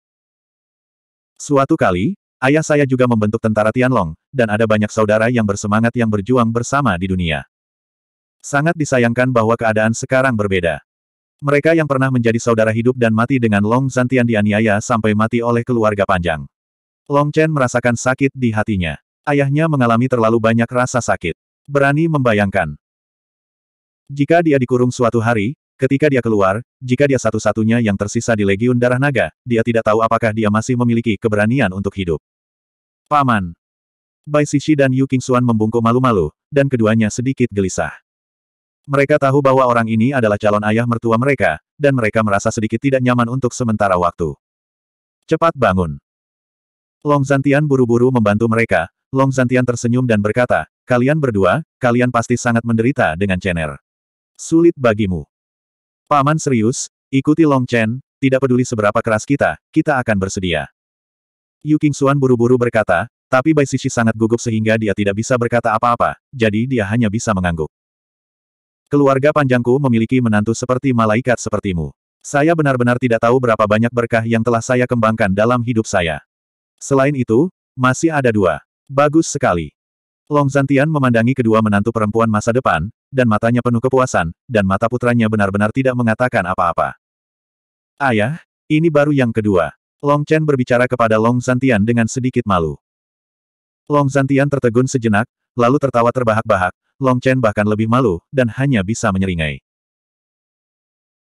Suatu kali, ayah saya juga membentuk tentara Tianlong, dan ada banyak saudara yang bersemangat yang berjuang bersama di dunia. Sangat disayangkan bahwa keadaan sekarang berbeda. Mereka yang pernah menjadi saudara hidup dan mati dengan Long Zantian dianiaya sampai mati oleh keluarga panjang. Long Chen merasakan sakit di hatinya. Ayahnya mengalami terlalu banyak rasa sakit. Berani membayangkan, jika dia dikurung suatu hari, ketika dia keluar, jika dia satu-satunya yang tersisa di Legiun Darah Naga, dia tidak tahu apakah dia masih memiliki keberanian untuk hidup. Paman. Bai Shishi dan Yu Qingxuan membungkuk malu-malu, dan keduanya sedikit gelisah. Mereka tahu bahwa orang ini adalah calon ayah mertua mereka, dan mereka merasa sedikit tidak nyaman untuk sementara waktu. Cepat bangun. Long Zantian buru-buru membantu mereka, Long Zantian tersenyum dan berkata, kalian berdua, kalian pasti sangat menderita dengan Chen'er. Sulit bagimu. Paman serius, ikuti Long Chen, tidak peduli seberapa keras kita, kita akan bersedia. Yu Xuan buru-buru berkata, tapi Bai Sisi sangat gugup sehingga dia tidak bisa berkata apa-apa, jadi dia hanya bisa mengangguk. Keluarga panjangku memiliki menantu seperti malaikat sepertimu. Saya benar-benar tidak tahu berapa banyak berkah yang telah saya kembangkan dalam hidup saya. Selain itu, masih ada dua. Bagus sekali. Long Zantian memandangi kedua menantu perempuan masa depan, dan matanya penuh kepuasan, dan mata putranya benar-benar tidak mengatakan apa-apa. Ayah, ini baru yang kedua. Long Chen berbicara kepada Long Zantian dengan sedikit malu. Long Zantian tertegun sejenak, lalu tertawa terbahak-bahak, Long Chen bahkan lebih malu, dan hanya bisa menyeringai.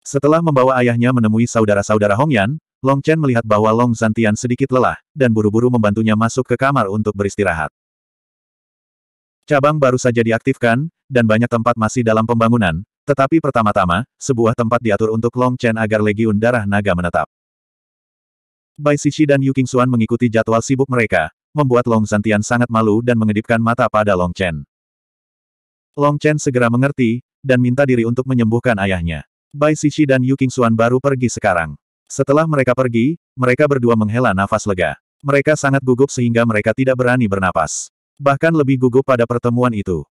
Setelah membawa ayahnya menemui saudara-saudara Hongyan, Long Chen melihat bahwa Long Zantian sedikit lelah, dan buru-buru membantunya masuk ke kamar untuk beristirahat. Cabang baru saja diaktifkan, dan banyak tempat masih dalam pembangunan, tetapi pertama-tama, sebuah tempat diatur untuk Long Chen agar Legiun Darah Naga menetap. Bai Sishi dan Yu Suan mengikuti jadwal sibuk mereka, membuat Long Zantian sangat malu dan mengedipkan mata pada Long Chen. Long Chen segera mengerti, dan minta diri untuk menyembuhkan ayahnya. Bai Sishi dan Yu Suan baru pergi sekarang. Setelah mereka pergi, mereka berdua menghela nafas lega. Mereka sangat gugup sehingga mereka tidak berani bernapas bahkan lebih gugup pada pertemuan itu.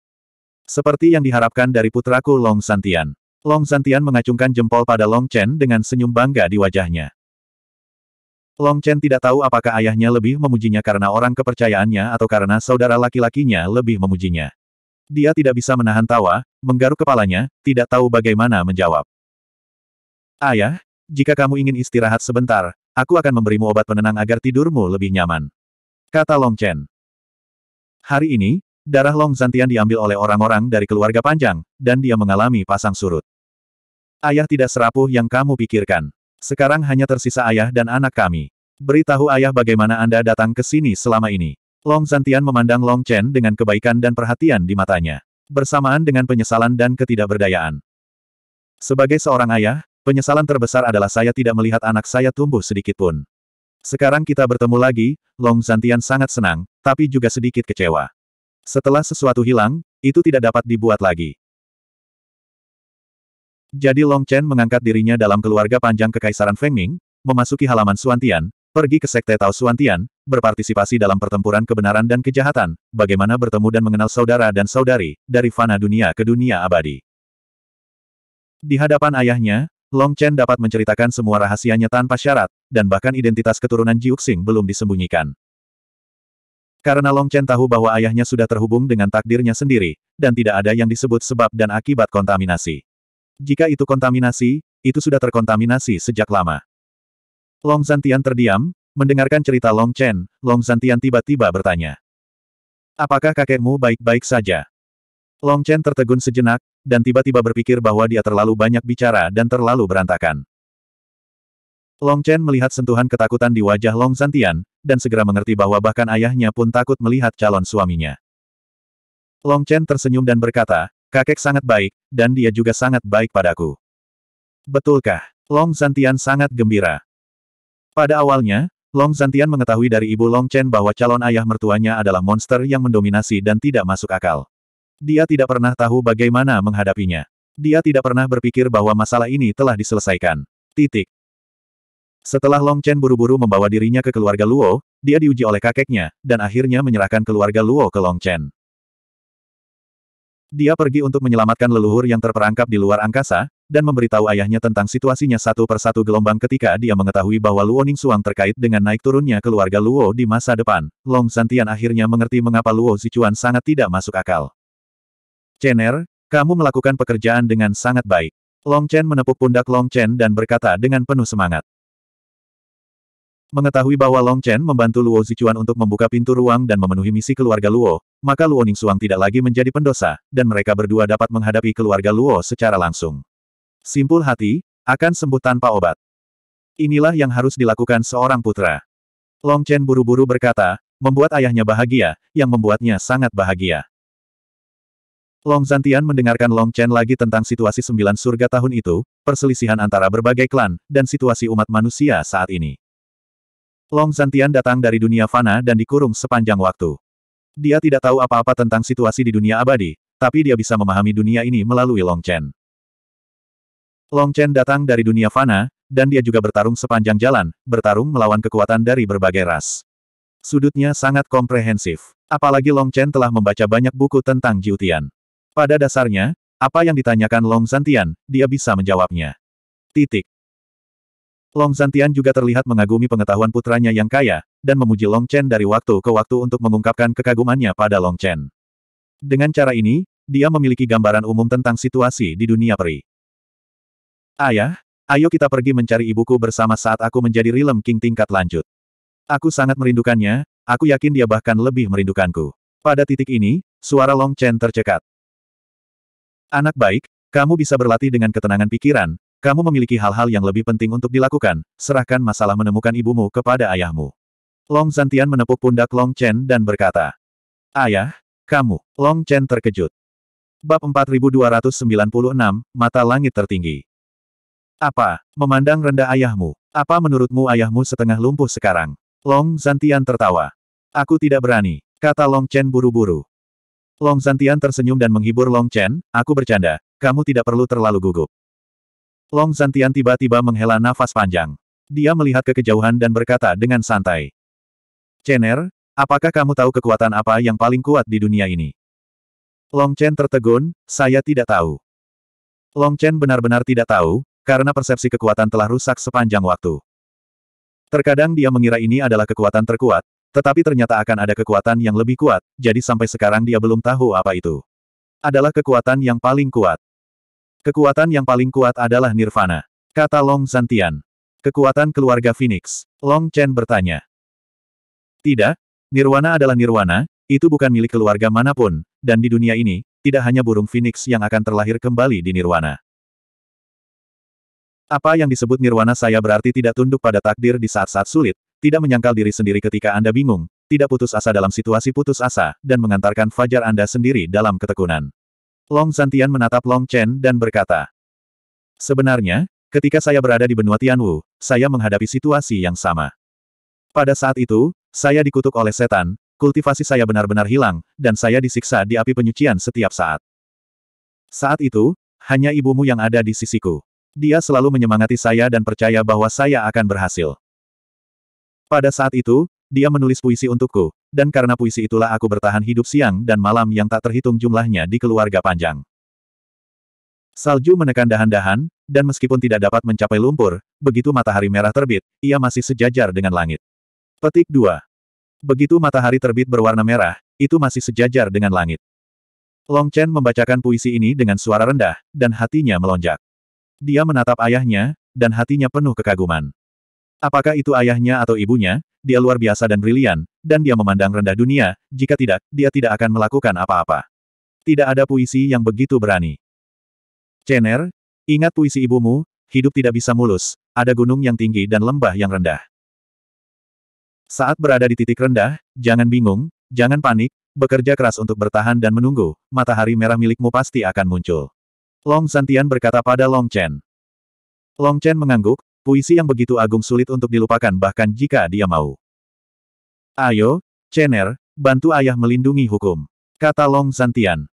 Seperti yang diharapkan dari putraku Long Santian. Long Santian mengacungkan jempol pada Long Chen dengan senyum bangga di wajahnya. Long Chen tidak tahu apakah ayahnya lebih memujinya karena orang kepercayaannya atau karena saudara laki-lakinya lebih memujinya. Dia tidak bisa menahan tawa, menggaruk kepalanya, tidak tahu bagaimana menjawab. Ayah, jika kamu ingin istirahat sebentar, aku akan memberimu obat penenang agar tidurmu lebih nyaman. Kata Long Chen. Hari ini, darah Long Zantian diambil oleh orang-orang dari keluarga panjang, dan dia mengalami pasang surut. Ayah tidak serapuh yang kamu pikirkan. Sekarang hanya tersisa ayah dan anak kami. Beritahu ayah bagaimana Anda datang ke sini selama ini. Long Zantian memandang Long Chen dengan kebaikan dan perhatian di matanya. Bersamaan dengan penyesalan dan ketidakberdayaan. Sebagai seorang ayah, penyesalan terbesar adalah saya tidak melihat anak saya tumbuh sedikitpun. Sekarang kita bertemu lagi, Long Zantian sangat senang, tapi juga sedikit kecewa. Setelah sesuatu hilang, itu tidak dapat dibuat lagi. Jadi Long Chen mengangkat dirinya dalam keluarga panjang Kekaisaran Fengming, memasuki halaman Suantian, pergi ke Sekte Tao Suantian, berpartisipasi dalam pertempuran kebenaran dan kejahatan, bagaimana bertemu dan mengenal saudara dan saudari, dari fana dunia ke dunia abadi. Di hadapan ayahnya, Long Chen dapat menceritakan semua rahasianya tanpa syarat, dan bahkan identitas keturunan Jiuxing belum disembunyikan. Karena Long Chen tahu bahwa ayahnya sudah terhubung dengan takdirnya sendiri, dan tidak ada yang disebut sebab dan akibat kontaminasi. Jika itu kontaminasi, itu sudah terkontaminasi sejak lama. Long Zantian terdiam, mendengarkan cerita Long Chen, Long Zantian tiba-tiba bertanya. Apakah kakekmu baik-baik saja? Long Chen tertegun sejenak, dan tiba-tiba berpikir bahwa dia terlalu banyak bicara dan terlalu berantakan. Long Chen melihat sentuhan ketakutan di wajah Long Zantian, dan segera mengerti bahwa bahkan ayahnya pun takut melihat calon suaminya. Long Chen tersenyum dan berkata, kakek sangat baik, dan dia juga sangat baik padaku. Betulkah? Long Zantian sangat gembira. Pada awalnya, Long Zantian mengetahui dari ibu Long Chen bahwa calon ayah mertuanya adalah monster yang mendominasi dan tidak masuk akal. Dia tidak pernah tahu bagaimana menghadapinya. Dia tidak pernah berpikir bahwa masalah ini telah diselesaikan. Titik. Setelah Long Chen buru-buru membawa dirinya ke keluarga Luo, dia diuji oleh kakeknya, dan akhirnya menyerahkan keluarga Luo ke Long Chen. Dia pergi untuk menyelamatkan leluhur yang terperangkap di luar angkasa, dan memberitahu ayahnya tentang situasinya satu persatu gelombang ketika dia mengetahui bahwa Luo Ningsuang terkait dengan naik turunnya keluarga Luo di masa depan. Long Santian akhirnya mengerti mengapa Luo Zichuan sangat tidak masuk akal. Er, kamu melakukan pekerjaan dengan sangat baik. Long Chen menepuk pundak Long Chen dan berkata dengan penuh semangat. Mengetahui bahwa Long Chen membantu Luo Zichuan untuk membuka pintu ruang dan memenuhi misi keluarga Luo, maka Luo Ning Suang tidak lagi menjadi pendosa, dan mereka berdua dapat menghadapi keluarga Luo secara langsung. Simpul hati, akan sembuh tanpa obat. Inilah yang harus dilakukan seorang putra. Long Chen buru-buru berkata, membuat ayahnya bahagia, yang membuatnya sangat bahagia. Long Zantian mendengarkan Long Chen lagi tentang situasi sembilan surga tahun itu, perselisihan antara berbagai klan, dan situasi umat manusia saat ini. Long Zantian datang dari dunia fana dan dikurung sepanjang waktu. Dia tidak tahu apa-apa tentang situasi di dunia abadi, tapi dia bisa memahami dunia ini melalui Long Chen. Long Chen datang dari dunia fana, dan dia juga bertarung sepanjang jalan, bertarung melawan kekuatan dari berbagai ras. Sudutnya sangat komprehensif. Apalagi Long Chen telah membaca banyak buku tentang Jiutian. Pada dasarnya, apa yang ditanyakan Long Zantian, dia bisa menjawabnya. Titik. Long Zantian juga terlihat mengagumi pengetahuan putranya yang kaya, dan memuji Long Chen dari waktu ke waktu untuk mengungkapkan kekagumannya pada Long Chen. Dengan cara ini, dia memiliki gambaran umum tentang situasi di dunia peri. Ayah, ayo kita pergi mencari ibuku bersama saat aku menjadi Rilem King tingkat lanjut. Aku sangat merindukannya, aku yakin dia bahkan lebih merindukanku. Pada titik ini, suara Long Chen tercekat. Anak baik, kamu bisa berlatih dengan ketenangan pikiran, kamu memiliki hal-hal yang lebih penting untuk dilakukan, serahkan masalah menemukan ibumu kepada ayahmu. Long Zantian menepuk pundak Long Chen dan berkata, Ayah, kamu, Long Chen terkejut. Bab 4296, Mata Langit Tertinggi. Apa, memandang rendah ayahmu, apa menurutmu ayahmu setengah lumpuh sekarang? Long Zantian tertawa. Aku tidak berani, kata Long Chen buru-buru. Long Zantian tersenyum dan menghibur Long Chen, aku bercanda, kamu tidak perlu terlalu gugup. Long Zantian tiba-tiba menghela nafas panjang. Dia melihat ke kejauhan dan berkata dengan santai. Chener, apakah kamu tahu kekuatan apa yang paling kuat di dunia ini? Long Chen tertegun, saya tidak tahu. Long Chen benar-benar tidak tahu, karena persepsi kekuatan telah rusak sepanjang waktu. Terkadang dia mengira ini adalah kekuatan terkuat, tetapi ternyata akan ada kekuatan yang lebih kuat, jadi sampai sekarang dia belum tahu apa itu. Adalah kekuatan yang paling kuat. Kekuatan yang paling kuat adalah Nirvana. Kata Long Zantian. Kekuatan keluarga Phoenix. Long Chen bertanya. Tidak, Nirwana adalah Nirwana, itu bukan milik keluarga manapun, dan di dunia ini, tidak hanya burung Phoenix yang akan terlahir kembali di Nirwana. Apa yang disebut nirwana saya berarti tidak tunduk pada takdir di saat-saat sulit, tidak menyangkal diri sendiri ketika Anda bingung, tidak putus asa dalam situasi putus asa, dan mengantarkan fajar Anda sendiri dalam ketekunan. Long Santian menatap Long Chen dan berkata, Sebenarnya, ketika saya berada di benua Tianwu, saya menghadapi situasi yang sama. Pada saat itu, saya dikutuk oleh setan, kultivasi saya benar-benar hilang, dan saya disiksa di api penyucian setiap saat. Saat itu, hanya ibumu yang ada di sisiku. Dia selalu menyemangati saya dan percaya bahwa saya akan berhasil. Pada saat itu, dia menulis puisi untukku, dan karena puisi itulah aku bertahan hidup siang dan malam yang tak terhitung jumlahnya di keluarga panjang. Salju menekan dahan-dahan, dan meskipun tidak dapat mencapai lumpur, begitu matahari merah terbit, ia masih sejajar dengan langit. Petik 2. Begitu matahari terbit berwarna merah, itu masih sejajar dengan langit. Long Chen membacakan puisi ini dengan suara rendah, dan hatinya melonjak. Dia menatap ayahnya, dan hatinya penuh kekaguman. Apakah itu ayahnya atau ibunya, dia luar biasa dan brilian, dan dia memandang rendah dunia, jika tidak, dia tidak akan melakukan apa-apa. Tidak ada puisi yang begitu berani. Cener, ingat puisi ibumu, hidup tidak bisa mulus, ada gunung yang tinggi dan lembah yang rendah. Saat berada di titik rendah, jangan bingung, jangan panik, bekerja keras untuk bertahan dan menunggu, matahari merah milikmu pasti akan muncul. Long Santian berkata pada Long Chen. Long Chen mengangguk, Puisi yang begitu agung sulit untuk dilupakan bahkan jika dia mau. Ayo, Chener, bantu ayah melindungi hukum. Kata Long Santian.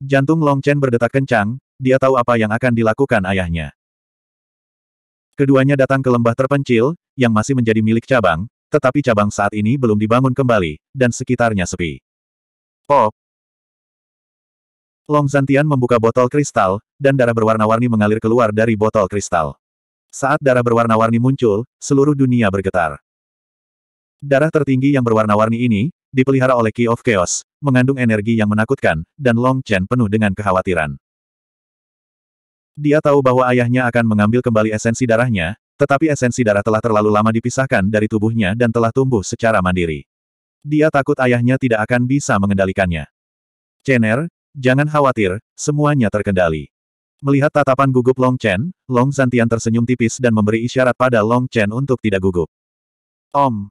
Jantung Long Chen berdetak kencang, dia tahu apa yang akan dilakukan ayahnya. Keduanya datang ke lembah terpencil, yang masih menjadi milik cabang, tetapi cabang saat ini belum dibangun kembali, dan sekitarnya sepi. Pop! Long Zantian membuka botol kristal, dan darah berwarna-warni mengalir keluar dari botol kristal. Saat darah berwarna-warni muncul, seluruh dunia bergetar. Darah tertinggi yang berwarna-warni ini, dipelihara oleh Key of Chaos, mengandung energi yang menakutkan, dan Long Chen penuh dengan kekhawatiran. Dia tahu bahwa ayahnya akan mengambil kembali esensi darahnya, tetapi esensi darah telah terlalu lama dipisahkan dari tubuhnya dan telah tumbuh secara mandiri. Dia takut ayahnya tidak akan bisa mengendalikannya. er, jangan khawatir, semuanya terkendali. Melihat tatapan gugup Long Chen, Long Zantian tersenyum tipis dan memberi isyarat pada Long Chen untuk tidak gugup. Om.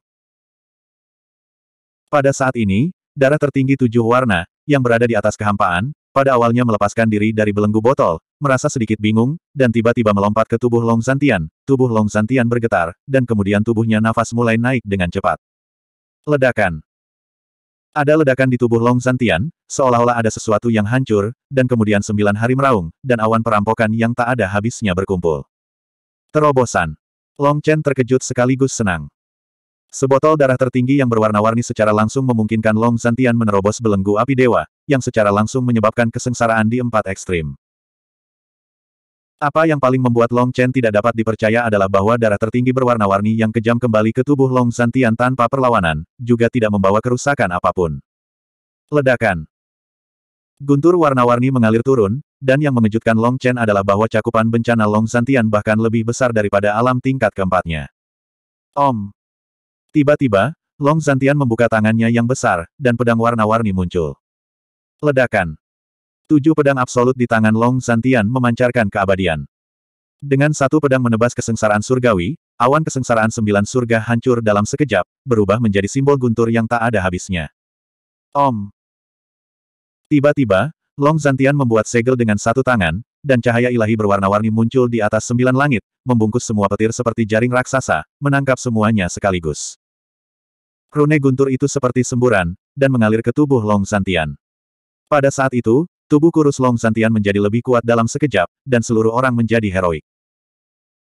Pada saat ini, darah tertinggi tujuh warna, yang berada di atas kehampaan, pada awalnya melepaskan diri dari belenggu botol, merasa sedikit bingung, dan tiba-tiba melompat ke tubuh Long Zantian. Tubuh Long Zantian bergetar, dan kemudian tubuhnya nafas mulai naik dengan cepat. Ledakan. Ada ledakan di tubuh Long Zantian, seolah-olah ada sesuatu yang hancur, dan kemudian sembilan hari meraung, dan awan perampokan yang tak ada habisnya berkumpul. Terobosan. Long Chen terkejut sekaligus senang. Sebotol darah tertinggi yang berwarna-warni secara langsung memungkinkan Long Zantian menerobos belenggu api dewa, yang secara langsung menyebabkan kesengsaraan di empat ekstrim. Apa yang paling membuat Long Chen tidak dapat dipercaya adalah bahwa darah tertinggi berwarna-warni yang kejam kembali ke tubuh Long Santian tanpa perlawanan, juga tidak membawa kerusakan apapun. Ledakan Guntur warna-warni mengalir turun, dan yang mengejutkan Long Chen adalah bahwa cakupan bencana Long Santian bahkan lebih besar daripada alam tingkat keempatnya. Om! Tiba-tiba, Long Santian membuka tangannya yang besar, dan pedang warna-warni muncul. Ledakan Tujuh pedang absolut di tangan Long Zantian memancarkan keabadian. Dengan satu pedang menebas kesengsaraan surgawi, awan kesengsaraan sembilan surga hancur dalam sekejap, berubah menjadi simbol guntur yang tak ada habisnya. Om. Tiba-tiba, Long Zantian membuat segel dengan satu tangan, dan cahaya ilahi berwarna-warni muncul di atas sembilan langit, membungkus semua petir seperti jaring raksasa, menangkap semuanya sekaligus. Rune guntur itu seperti semburan, dan mengalir ke tubuh Long Zantian. Pada saat itu, Tubuh kurus Long Santian menjadi lebih kuat dalam sekejap, dan seluruh orang menjadi heroik.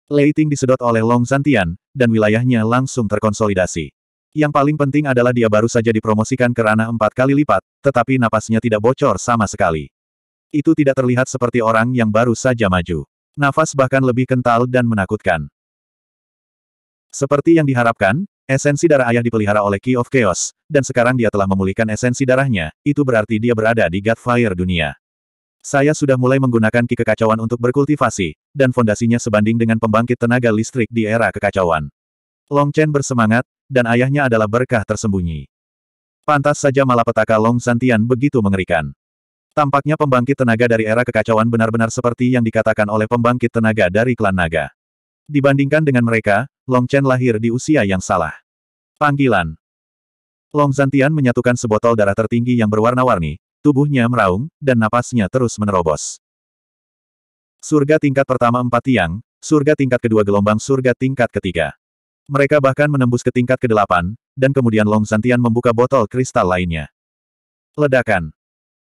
Leiting disedot oleh Long Santian, dan wilayahnya langsung terkonsolidasi. Yang paling penting adalah dia baru saja dipromosikan ke ranah empat kali lipat, tetapi napasnya tidak bocor sama sekali. Itu tidak terlihat seperti orang yang baru saja maju. Nafas bahkan lebih kental dan menakutkan. Seperti yang diharapkan, Esensi darah ayah dipelihara oleh Key of Chaos, dan sekarang dia telah memulihkan esensi darahnya, itu berarti dia berada di Godfire dunia. Saya sudah mulai menggunakan Ki Kekacauan untuk berkultivasi, dan fondasinya sebanding dengan pembangkit tenaga listrik di era kekacauan. Long Chen bersemangat, dan ayahnya adalah berkah tersembunyi. Pantas saja malapetaka Long Santian begitu mengerikan. Tampaknya pembangkit tenaga dari era kekacauan benar-benar seperti yang dikatakan oleh pembangkit tenaga dari klan naga. Dibandingkan dengan mereka, Long Chen lahir di usia yang salah. Panggilan. Long Zantian menyatukan sebotol darah tertinggi yang berwarna-warni, tubuhnya meraung, dan napasnya terus menerobos. Surga tingkat pertama empat tiang, surga tingkat kedua gelombang surga tingkat ketiga. Mereka bahkan menembus ke tingkat kedelapan, dan kemudian Long Zantian membuka botol kristal lainnya. Ledakan.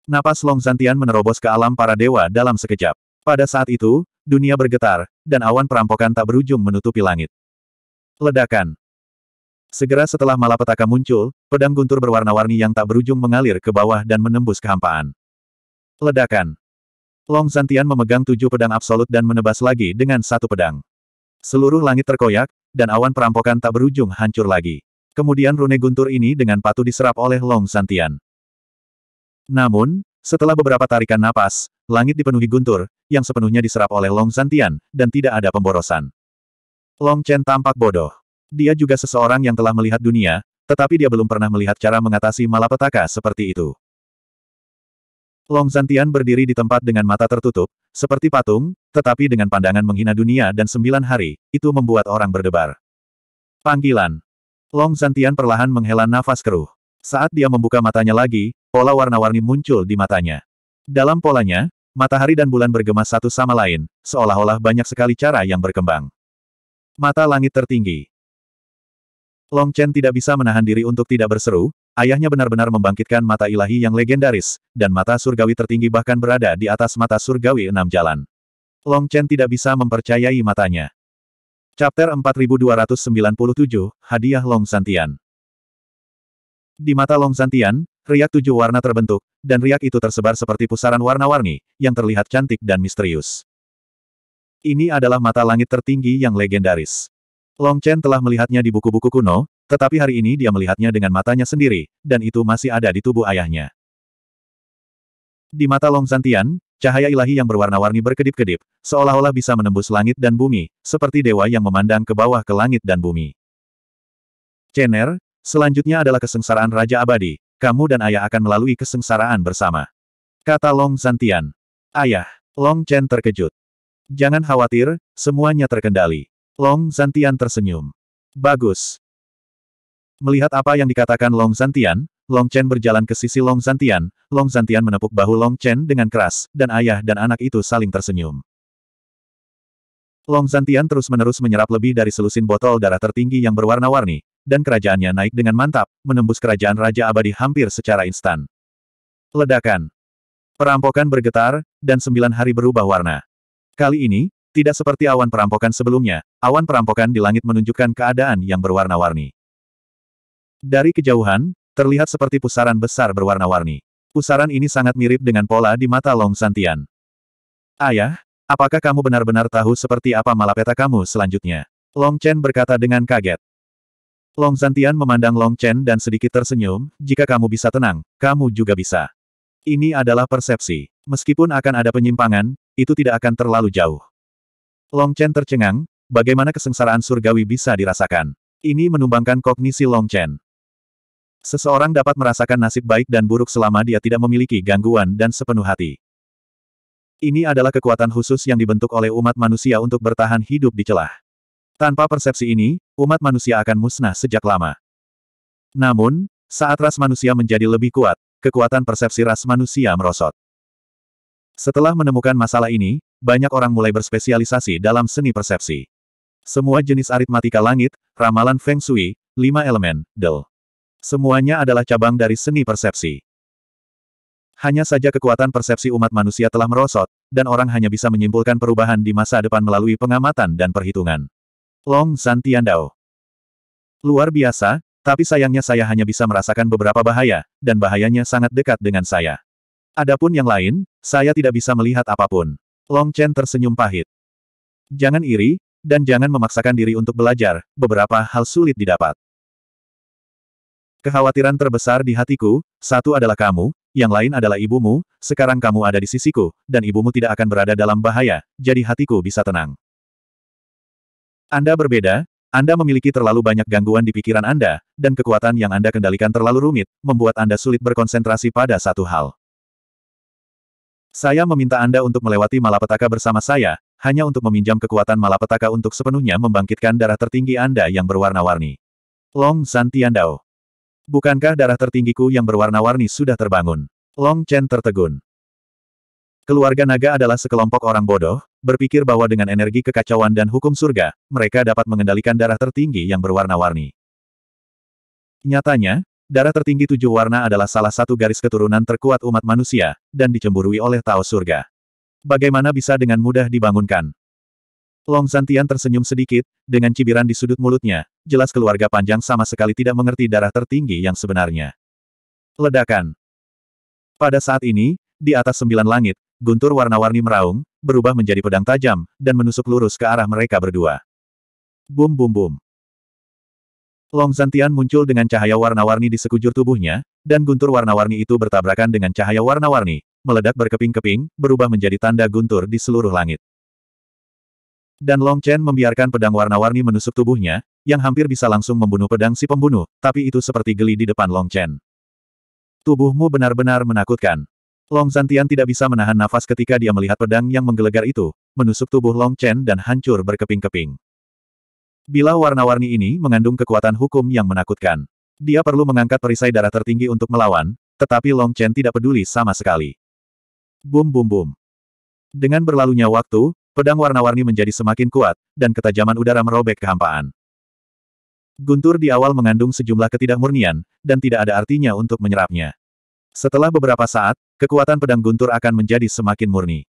Napas Long Zantian menerobos ke alam para dewa dalam sekejap. Pada saat itu, dunia bergetar, dan awan perampokan tak berujung menutupi langit. Ledakan. Segera setelah malapetaka muncul, pedang guntur berwarna-warni yang tak berujung mengalir ke bawah dan menembus kehampaan. Ledakan. Long Zantian memegang tujuh pedang absolut dan menebas lagi dengan satu pedang. Seluruh langit terkoyak, dan awan perampokan tak berujung hancur lagi. Kemudian rune guntur ini dengan patuh diserap oleh Long Zantian. Namun, setelah beberapa tarikan napas, langit dipenuhi guntur, yang sepenuhnya diserap oleh Long Zantian, dan tidak ada pemborosan. Long Chen tampak bodoh. Dia juga seseorang yang telah melihat dunia, tetapi dia belum pernah melihat cara mengatasi malapetaka seperti itu. Long Zantian berdiri di tempat dengan mata tertutup, seperti patung, tetapi dengan pandangan menghina dunia dan sembilan hari, itu membuat orang berdebar. Panggilan. Long Zantian perlahan menghela nafas keruh. Saat dia membuka matanya lagi, pola warna-warni muncul di matanya. Dalam polanya, matahari dan bulan bergema satu sama lain, seolah-olah banyak sekali cara yang berkembang. Mata langit tertinggi. Long Chen tidak bisa menahan diri untuk tidak berseru, ayahnya benar-benar membangkitkan mata ilahi yang legendaris, dan mata surgawi tertinggi bahkan berada di atas mata surgawi enam jalan. Long Chen tidak bisa mempercayai matanya. Chapter 4297, Hadiah Long Santian Di mata Long Santian, riak tujuh warna terbentuk, dan riak itu tersebar seperti pusaran warna-warni, yang terlihat cantik dan misterius. Ini adalah mata langit tertinggi yang legendaris. Long Chen telah melihatnya di buku-buku kuno, tetapi hari ini dia melihatnya dengan matanya sendiri, dan itu masih ada di tubuh ayahnya. Di mata Long Zantian, cahaya ilahi yang berwarna-warni berkedip-kedip, seolah-olah bisa menembus langit dan bumi, seperti dewa yang memandang ke bawah ke langit dan bumi. Chen'er, selanjutnya adalah kesengsaraan Raja Abadi, kamu dan ayah akan melalui kesengsaraan bersama. Kata Long Zantian. Ayah, Long Chen terkejut. Jangan khawatir, semuanya terkendali. Long Zantian tersenyum. Bagus. Melihat apa yang dikatakan Long Zantian, Long Chen berjalan ke sisi Long Zantian, Long Zantian menepuk bahu Long Chen dengan keras, dan ayah dan anak itu saling tersenyum. Long Zantian terus-menerus menyerap lebih dari selusin botol darah tertinggi yang berwarna-warni, dan kerajaannya naik dengan mantap, menembus kerajaan Raja Abadi hampir secara instan. Ledakan. Perampokan bergetar, dan sembilan hari berubah warna. Kali ini, tidak seperti awan perampokan sebelumnya, awan perampokan di langit menunjukkan keadaan yang berwarna-warni. Dari kejauhan, terlihat seperti pusaran besar berwarna-warni. Pusaran ini sangat mirip dengan pola di mata Long Santian. Ayah, apakah kamu benar-benar tahu seperti apa malapeta kamu selanjutnya? Long Chen berkata dengan kaget. Long Santian memandang Long Chen dan sedikit tersenyum, jika kamu bisa tenang, kamu juga bisa. Ini adalah persepsi. Meskipun akan ada penyimpangan, itu tidak akan terlalu jauh. Long Chen tercengang, bagaimana kesengsaraan surgawi bisa dirasakan. Ini menumbangkan kognisi Long Chen. Seseorang dapat merasakan nasib baik dan buruk selama dia tidak memiliki gangguan dan sepenuh hati. Ini adalah kekuatan khusus yang dibentuk oleh umat manusia untuk bertahan hidup di celah. Tanpa persepsi ini, umat manusia akan musnah sejak lama. Namun, saat ras manusia menjadi lebih kuat, kekuatan persepsi ras manusia merosot. Setelah menemukan masalah ini, banyak orang mulai berspesialisasi dalam seni persepsi. Semua jenis aritmatika langit, ramalan feng shui, lima elemen, del. Semuanya adalah cabang dari seni persepsi. Hanya saja kekuatan persepsi umat manusia telah merosot, dan orang hanya bisa menyimpulkan perubahan di masa depan melalui pengamatan dan perhitungan. Long San Dao. Luar biasa, tapi sayangnya saya hanya bisa merasakan beberapa bahaya, dan bahayanya sangat dekat dengan saya. Adapun yang lain, saya tidak bisa melihat apapun. Long Chen tersenyum pahit. Jangan iri, dan jangan memaksakan diri untuk belajar, beberapa hal sulit didapat. Kekhawatiran terbesar di hatiku, satu adalah kamu, yang lain adalah ibumu, sekarang kamu ada di sisiku, dan ibumu tidak akan berada dalam bahaya, jadi hatiku bisa tenang. Anda berbeda, Anda memiliki terlalu banyak gangguan di pikiran Anda, dan kekuatan yang Anda kendalikan terlalu rumit, membuat Anda sulit berkonsentrasi pada satu hal. Saya meminta Anda untuk melewati malapetaka bersama saya, hanya untuk meminjam kekuatan malapetaka untuk sepenuhnya membangkitkan darah tertinggi Anda yang berwarna-warni. Long San Tiandao. Bukankah darah tertinggiku yang berwarna-warni sudah terbangun? Long Chen tertegun. Keluarga naga adalah sekelompok orang bodoh, berpikir bahwa dengan energi kekacauan dan hukum surga, mereka dapat mengendalikan darah tertinggi yang berwarna-warni. Nyatanya, Darah tertinggi tujuh warna adalah salah satu garis keturunan terkuat umat manusia, dan dicemburui oleh Tao Surga. Bagaimana bisa dengan mudah dibangunkan? Long Zantian tersenyum sedikit, dengan cibiran di sudut mulutnya, jelas keluarga panjang sama sekali tidak mengerti darah tertinggi yang sebenarnya. Ledakan. Pada saat ini, di atas sembilan langit, guntur warna-warni meraung, berubah menjadi pedang tajam, dan menusuk lurus ke arah mereka berdua. Bum bum bum. Long Zantian muncul dengan cahaya warna-warni di sekujur tubuhnya, dan guntur warna-warni itu bertabrakan dengan cahaya warna-warni, meledak berkeping-keping, berubah menjadi tanda guntur di seluruh langit. Dan Long Chen membiarkan pedang warna-warni menusuk tubuhnya, yang hampir bisa langsung membunuh pedang si pembunuh, tapi itu seperti geli di depan Long Chen. Tubuhmu benar-benar menakutkan. Long Zantian tidak bisa menahan nafas ketika dia melihat pedang yang menggelegar itu, menusuk tubuh Long Chen dan hancur berkeping-keping. Bila warna-warni ini mengandung kekuatan hukum yang menakutkan. Dia perlu mengangkat perisai darah tertinggi untuk melawan, tetapi Long Chen tidak peduli sama sekali. Bum bum bum. Dengan berlalunya waktu, pedang warna-warni menjadi semakin kuat, dan ketajaman udara merobek kehampaan. Guntur di awal mengandung sejumlah ketidakmurnian, dan tidak ada artinya untuk menyerapnya. Setelah beberapa saat, kekuatan pedang guntur akan menjadi semakin murni.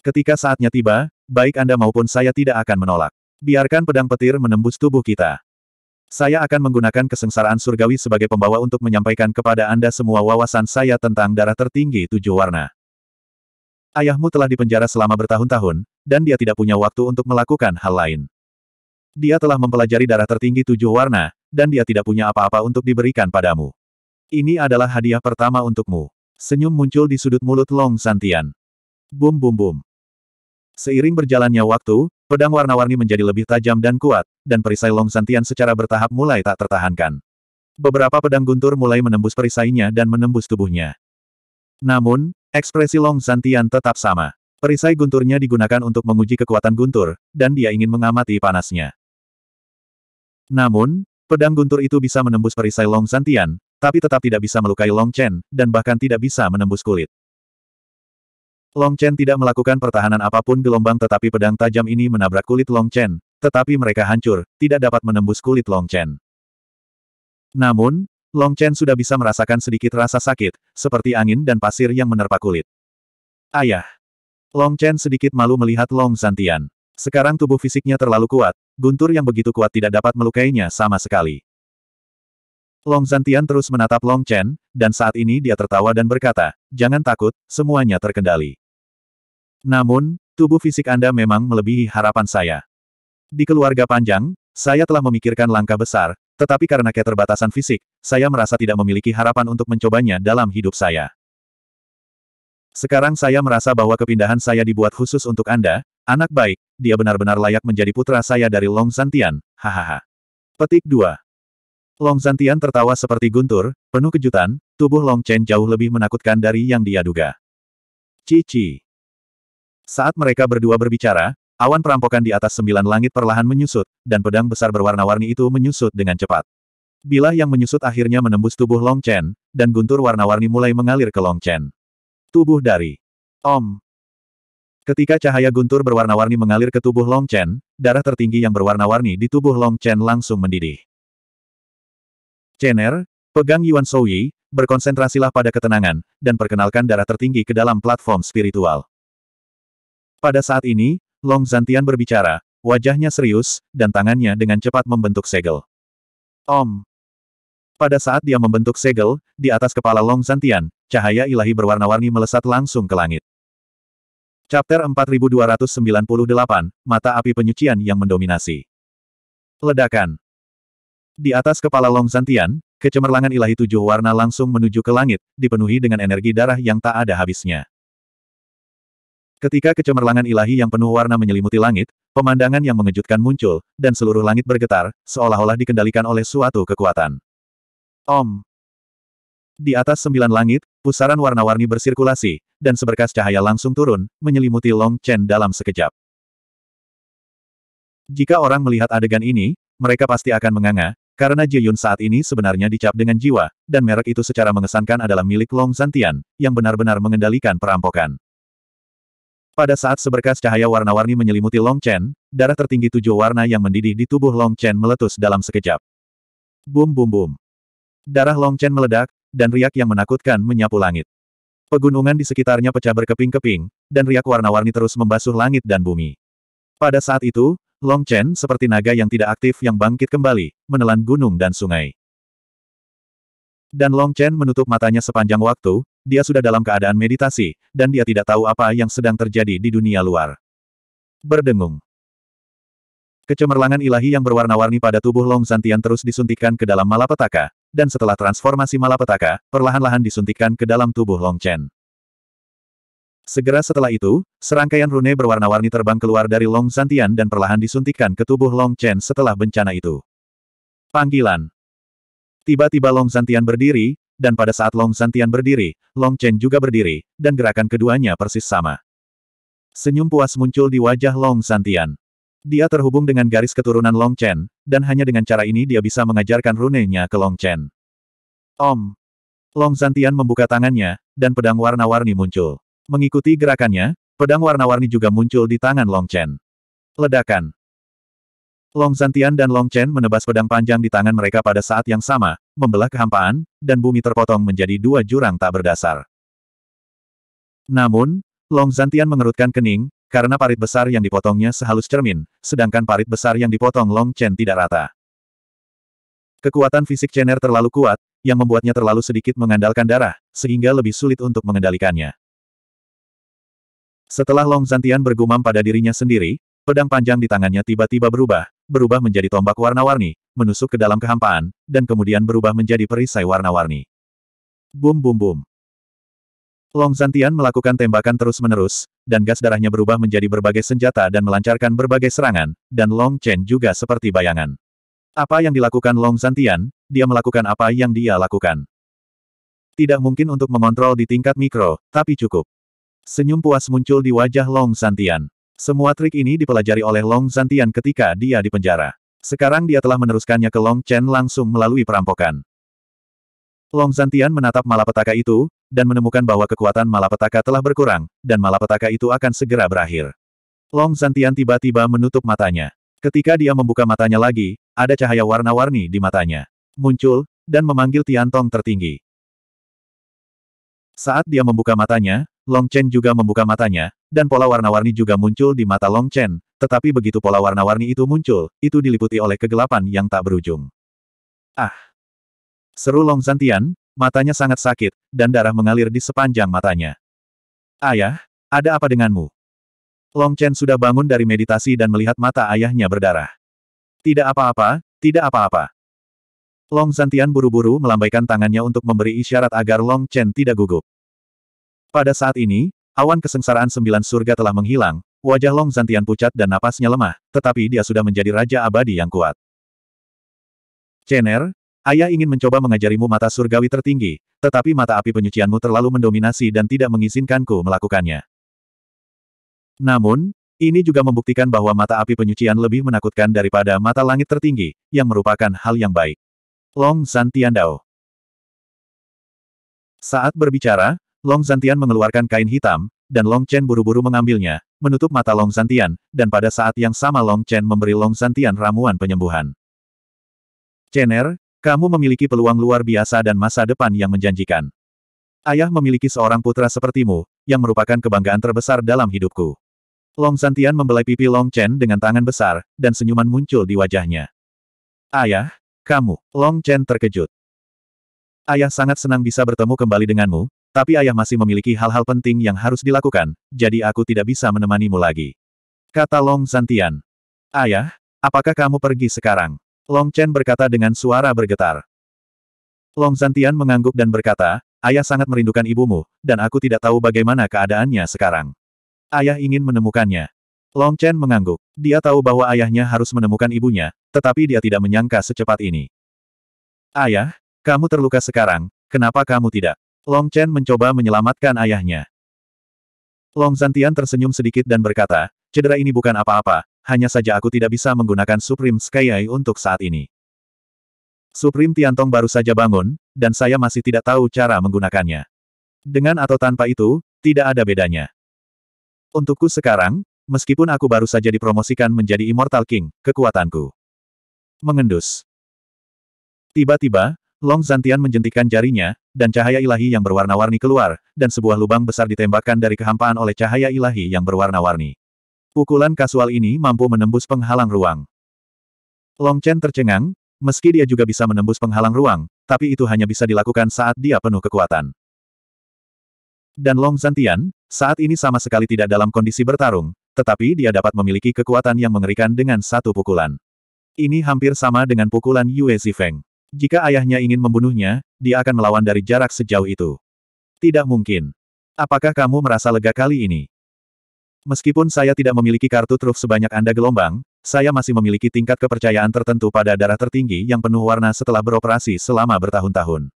Ketika saatnya tiba, baik Anda maupun saya tidak akan menolak. Biarkan pedang petir menembus tubuh kita. Saya akan menggunakan kesengsaraan surgawi sebagai pembawa untuk menyampaikan kepada Anda semua wawasan saya tentang darah tertinggi tujuh warna. Ayahmu telah dipenjara selama bertahun-tahun, dan dia tidak punya waktu untuk melakukan hal lain. Dia telah mempelajari darah tertinggi tujuh warna, dan dia tidak punya apa-apa untuk diberikan padamu. Ini adalah hadiah pertama untukmu. Senyum muncul di sudut mulut Long Santian. Bum bum bum. Seiring berjalannya waktu, Pedang warna-warni menjadi lebih tajam dan kuat, dan perisai Long Santian secara bertahap mulai tak tertahankan. Beberapa pedang guntur mulai menembus perisainya dan menembus tubuhnya. Namun, ekspresi Long Santian tetap sama. Perisai gunturnya digunakan untuk menguji kekuatan guntur, dan dia ingin mengamati panasnya. Namun, pedang guntur itu bisa menembus perisai Long Santian, tapi tetap tidak bisa melukai Long Chen, dan bahkan tidak bisa menembus kulit. Long Chen tidak melakukan pertahanan apapun gelombang tetapi pedang tajam ini menabrak kulit Long Chen, tetapi mereka hancur, tidak dapat menembus kulit Long Chen. Namun, Long Chen sudah bisa merasakan sedikit rasa sakit, seperti angin dan pasir yang menerpa kulit. Ayah! Long Chen sedikit malu melihat Long Zantian. Sekarang tubuh fisiknya terlalu kuat, guntur yang begitu kuat tidak dapat melukainya sama sekali. Long Zantian terus menatap Long Chen, dan saat ini dia tertawa dan berkata, jangan takut, semuanya terkendali. Namun, tubuh fisik Anda memang melebihi harapan saya. Di keluarga panjang, saya telah memikirkan langkah besar, tetapi karena keterbatasan fisik, saya merasa tidak memiliki harapan untuk mencobanya dalam hidup saya. Sekarang saya merasa bahwa kepindahan saya dibuat khusus untuk Anda, anak baik, dia benar-benar layak menjadi putra saya dari Long Zantian, hahaha. Petik 2. Long Zantian tertawa seperti guntur, penuh kejutan, tubuh Long Chen jauh lebih menakutkan dari yang dia duga. Cici. Saat mereka berdua berbicara, awan perampokan di atas sembilan langit perlahan menyusut, dan pedang besar berwarna-warni itu menyusut dengan cepat. Bilah yang menyusut akhirnya menembus tubuh Long Chen, dan guntur warna-warni mulai mengalir ke Long Chen. Tubuh dari Om. Ketika cahaya guntur berwarna-warni mengalir ke tubuh Long Chen, darah tertinggi yang berwarna-warni di tubuh Long Chen langsung mendidih. Chen'er, pegang Yuan Shouyi, berkonsentrasilah pada ketenangan, dan perkenalkan darah tertinggi ke dalam platform spiritual. Pada saat ini, Long Zantian berbicara, wajahnya serius, dan tangannya dengan cepat membentuk segel. Om. Pada saat dia membentuk segel, di atas kepala Long Zantian, cahaya ilahi berwarna-warni melesat langsung ke langit. Chapter 4298, Mata Api Penyucian yang mendominasi. Ledakan. Di atas kepala Long Zantian, kecemerlangan ilahi tujuh warna langsung menuju ke langit, dipenuhi dengan energi darah yang tak ada habisnya. Ketika kecemerlangan ilahi yang penuh warna menyelimuti langit, pemandangan yang mengejutkan muncul, dan seluruh langit bergetar, seolah-olah dikendalikan oleh suatu kekuatan. Om. Di atas sembilan langit, pusaran warna-warni bersirkulasi, dan seberkas cahaya langsung turun, menyelimuti Long Chen dalam sekejap. Jika orang melihat adegan ini, mereka pasti akan menganga, karena Ji Yun saat ini sebenarnya dicap dengan jiwa, dan merek itu secara mengesankan adalah milik Long Zantian yang benar-benar mengendalikan perampokan. Pada saat seberkas cahaya warna-warni menyelimuti Long Chen, darah tertinggi tujuh warna yang mendidih di tubuh Long Chen meletus dalam sekejap. Bum bum bum. Darah Long Chen meledak, dan riak yang menakutkan menyapu langit. Pegunungan di sekitarnya pecah berkeping-keping, dan riak warna-warni terus membasuh langit dan bumi. Pada saat itu, Long Chen seperti naga yang tidak aktif yang bangkit kembali, menelan gunung dan sungai. Dan Long Chen menutup matanya sepanjang waktu, dia sudah dalam keadaan meditasi, dan dia tidak tahu apa yang sedang terjadi di dunia luar. Berdengung. Kecemerlangan ilahi yang berwarna-warni pada tubuh Long Santian terus disuntikkan ke dalam malapetaka, dan setelah transformasi malapetaka, perlahan-lahan disuntikkan ke dalam tubuh Long Chen. Segera setelah itu, serangkaian rune berwarna-warni terbang keluar dari Long Santian dan perlahan disuntikkan ke tubuh Long Chen setelah bencana itu. Panggilan. Tiba-tiba Long Santian berdiri, dan pada saat Long Santian berdiri, Long Chen juga berdiri, dan gerakan keduanya persis sama. Senyum puas muncul di wajah Long Santian. Dia terhubung dengan garis keturunan Long Chen, dan hanya dengan cara ini dia bisa mengajarkan runenya ke Long Chen. Om! Long Santian membuka tangannya, dan pedang warna-warni muncul. Mengikuti gerakannya, pedang warna-warni juga muncul di tangan Long Chen. Ledakan! Long Zantian dan Long Chen menebas pedang panjang di tangan mereka pada saat yang sama, membelah kehampaan, dan bumi terpotong menjadi dua jurang tak berdasar. Namun, Long Zantian mengerutkan kening, karena parit besar yang dipotongnya sehalus cermin, sedangkan parit besar yang dipotong Long Chen tidak rata. Kekuatan fisik Chener terlalu kuat, yang membuatnya terlalu sedikit mengandalkan darah, sehingga lebih sulit untuk mengendalikannya. Setelah Long Zantian bergumam pada dirinya sendiri, Pedang panjang di tangannya tiba-tiba berubah, berubah menjadi tombak warna-warni, menusuk ke dalam kehampaan, dan kemudian berubah menjadi perisai warna-warni. Bum bum bum. Long Zantian melakukan tembakan terus-menerus, dan gas darahnya berubah menjadi berbagai senjata dan melancarkan berbagai serangan, dan Long Chen juga seperti bayangan. Apa yang dilakukan Long Zantian, dia melakukan apa yang dia lakukan. Tidak mungkin untuk mengontrol di tingkat mikro, tapi cukup. Senyum puas muncul di wajah Long Zantian. Semua trik ini dipelajari oleh Long Zantian ketika dia dipenjara. Sekarang dia telah meneruskannya ke Long Chen langsung melalui perampokan. Long Zantian menatap malapetaka itu, dan menemukan bahwa kekuatan malapetaka telah berkurang, dan malapetaka itu akan segera berakhir. Long Zantian tiba-tiba menutup matanya. Ketika dia membuka matanya lagi, ada cahaya warna-warni di matanya. Muncul, dan memanggil Tian Tong tertinggi. Saat dia membuka matanya, Long Chen juga membuka matanya, dan pola warna-warni juga muncul di mata Long Chen, tetapi begitu pola warna-warni itu muncul, itu diliputi oleh kegelapan yang tak berujung. Ah! Seru Long Zantian, matanya sangat sakit, dan darah mengalir di sepanjang matanya. Ayah, ada apa denganmu? Long Chen sudah bangun dari meditasi dan melihat mata ayahnya berdarah. Tidak apa-apa, tidak apa-apa. Long Zantian buru-buru melambaikan tangannya untuk memberi isyarat agar Long Chen tidak gugup. Pada saat ini, awan kesengsaraan sembilan surga telah menghilang, wajah Long Zantian pucat dan napasnya lemah, tetapi dia sudah menjadi raja abadi yang kuat. Cener, ayah ingin mencoba mengajarimu mata surgawi tertinggi, tetapi mata api penyucianmu terlalu mendominasi dan tidak mengizinkanku melakukannya. Namun, ini juga membuktikan bahwa mata api penyucian lebih menakutkan daripada mata langit tertinggi, yang merupakan hal yang baik. Long Zantian Dao Saat berbicara, Long Zantian mengeluarkan kain hitam, dan Long Chen buru-buru mengambilnya, menutup mata Long Zantian, dan pada saat yang sama Long Chen memberi Long Zantian ramuan penyembuhan. Chener, kamu memiliki peluang luar biasa dan masa depan yang menjanjikan. Ayah memiliki seorang putra sepertimu, yang merupakan kebanggaan terbesar dalam hidupku. Long Zantian membelai pipi Long Chen dengan tangan besar, dan senyuman muncul di wajahnya. Ayah, kamu, Long Chen terkejut. Ayah sangat senang bisa bertemu kembali denganmu, tapi ayah masih memiliki hal-hal penting yang harus dilakukan, jadi aku tidak bisa menemanimu lagi. Kata Long Santian. Ayah, apakah kamu pergi sekarang? Long Chen berkata dengan suara bergetar. Long Santian mengangguk dan berkata, Ayah sangat merindukan ibumu, dan aku tidak tahu bagaimana keadaannya sekarang. Ayah ingin menemukannya. Long Chen mengangguk. Dia tahu bahwa ayahnya harus menemukan ibunya, tetapi dia tidak menyangka secepat ini. Ayah, kamu terluka sekarang, kenapa kamu tidak? Long Chen mencoba menyelamatkan ayahnya. Long Zantian tersenyum sedikit dan berkata, cedera ini bukan apa-apa, hanya saja aku tidak bisa menggunakan Supreme Sky Eye untuk saat ini. Supreme Tiantong baru saja bangun, dan saya masih tidak tahu cara menggunakannya. Dengan atau tanpa itu, tidak ada bedanya. Untukku sekarang, meskipun aku baru saja dipromosikan menjadi Immortal King, kekuatanku mengendus. Tiba-tiba, Long Zantian menjentikan jarinya, dan cahaya ilahi yang berwarna-warni keluar, dan sebuah lubang besar ditembakkan dari kehampaan oleh cahaya ilahi yang berwarna-warni. Pukulan kasual ini mampu menembus penghalang ruang. Long Chen tercengang, meski dia juga bisa menembus penghalang ruang, tapi itu hanya bisa dilakukan saat dia penuh kekuatan. Dan Long Zantian, saat ini sama sekali tidak dalam kondisi bertarung, tetapi dia dapat memiliki kekuatan yang mengerikan dengan satu pukulan. Ini hampir sama dengan pukulan Yue Zifeng. Jika ayahnya ingin membunuhnya, dia akan melawan dari jarak sejauh itu. Tidak mungkin. Apakah kamu merasa lega kali ini? Meskipun saya tidak memiliki kartu truf sebanyak Anda gelombang, saya masih memiliki tingkat kepercayaan tertentu pada darah tertinggi yang penuh warna setelah beroperasi selama bertahun-tahun.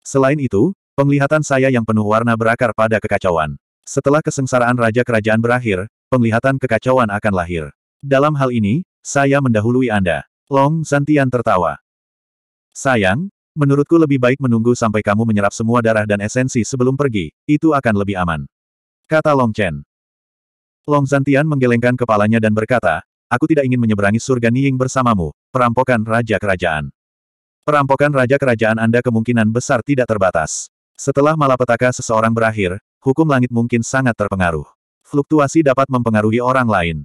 Selain itu, penglihatan saya yang penuh warna berakar pada kekacauan. Setelah kesengsaraan Raja Kerajaan berakhir, penglihatan kekacauan akan lahir. Dalam hal ini, saya mendahului Anda. Long Santian tertawa. Sayang, menurutku lebih baik menunggu sampai kamu menyerap semua darah dan esensi sebelum pergi, itu akan lebih aman. Kata Long Chen. Long Zantian menggelengkan kepalanya dan berkata, aku tidak ingin menyeberangi surga Niying bersamamu, perampokan Raja Kerajaan. Perampokan Raja Kerajaan Anda kemungkinan besar tidak terbatas. Setelah malapetaka seseorang berakhir, hukum langit mungkin sangat terpengaruh. Fluktuasi dapat mempengaruhi orang lain.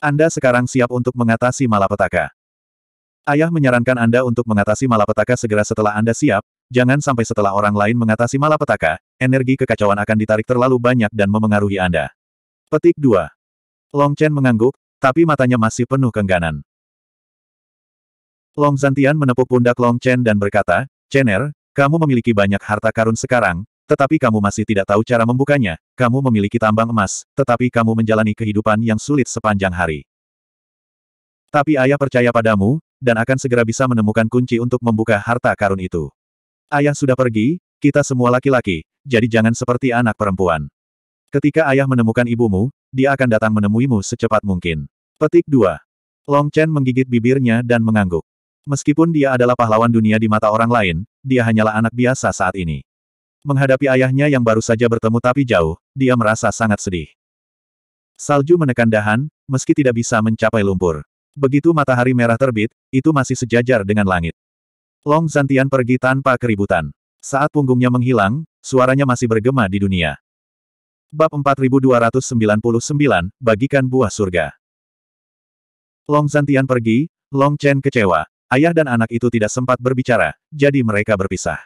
Anda sekarang siap untuk mengatasi malapetaka. Ayah menyarankan Anda untuk mengatasi malapetaka segera setelah Anda siap, jangan sampai setelah orang lain mengatasi malapetaka, energi kekacauan akan ditarik terlalu banyak dan memengaruhi Anda. Petik 2. Long Chen mengangguk, tapi matanya masih penuh kengganan. Long Zantian menepuk pundak Long Chen dan berkata, Chen Er, kamu memiliki banyak harta karun sekarang, tetapi kamu masih tidak tahu cara membukanya, kamu memiliki tambang emas, tetapi kamu menjalani kehidupan yang sulit sepanjang hari. Tapi ayah percaya padamu, dan akan segera bisa menemukan kunci untuk membuka harta karun itu. Ayah sudah pergi, kita semua laki-laki, jadi jangan seperti anak perempuan. Ketika ayah menemukan ibumu, dia akan datang menemuimu secepat mungkin. Petik 2. Long Chen menggigit bibirnya dan mengangguk. Meskipun dia adalah pahlawan dunia di mata orang lain, dia hanyalah anak biasa saat ini. Menghadapi ayahnya yang baru saja bertemu tapi jauh, dia merasa sangat sedih. Salju menekan dahan, meski tidak bisa mencapai lumpur. Begitu matahari merah terbit, itu masih sejajar dengan langit. Long Zantian pergi tanpa keributan. Saat punggungnya menghilang, suaranya masih bergema di dunia. Bab 4299, Bagikan Buah Surga Long Zantian pergi, Long Chen kecewa. Ayah dan anak itu tidak sempat berbicara, jadi mereka berpisah.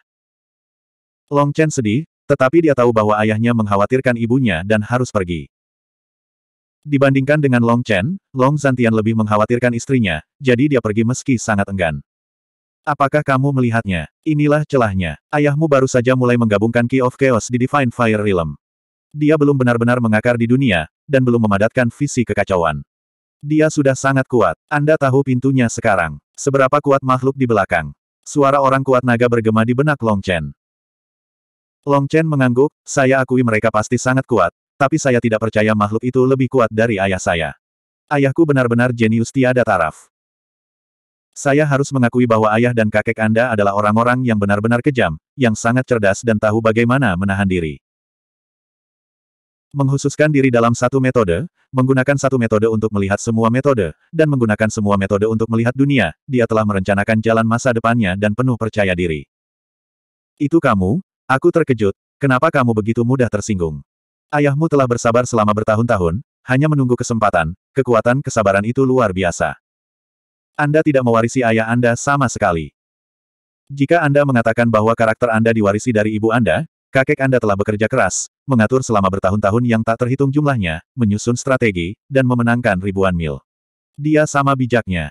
Long Chen sedih, tetapi dia tahu bahwa ayahnya mengkhawatirkan ibunya dan harus pergi. Dibandingkan dengan Long Chen, Long Zantian lebih mengkhawatirkan istrinya, jadi dia pergi meski sangat enggan. Apakah kamu melihatnya? Inilah celahnya. Ayahmu baru saja mulai menggabungkan Key of Chaos di Divine Fire Realm. Dia belum benar-benar mengakar di dunia, dan belum memadatkan visi kekacauan. Dia sudah sangat kuat. Anda tahu pintunya sekarang. Seberapa kuat makhluk di belakang. Suara orang kuat naga bergema di benak Long Chen. Long Chen mengangguk, saya akui mereka pasti sangat kuat, tapi saya tidak percaya makhluk itu lebih kuat dari ayah saya. Ayahku benar-benar jenius tiada taraf. Saya harus mengakui bahwa ayah dan kakek Anda adalah orang-orang yang benar-benar kejam, yang sangat cerdas dan tahu bagaimana menahan diri. Menghususkan diri dalam satu metode, menggunakan satu metode untuk melihat semua metode, dan menggunakan semua metode untuk melihat dunia, dia telah merencanakan jalan masa depannya dan penuh percaya diri. Itu kamu? Aku terkejut, kenapa kamu begitu mudah tersinggung? Ayahmu telah bersabar selama bertahun-tahun, hanya menunggu kesempatan, kekuatan kesabaran itu luar biasa. Anda tidak mewarisi ayah Anda sama sekali. Jika Anda mengatakan bahwa karakter Anda diwarisi dari ibu Anda, kakek Anda telah bekerja keras, mengatur selama bertahun-tahun yang tak terhitung jumlahnya, menyusun strategi, dan memenangkan ribuan mil. Dia sama bijaknya.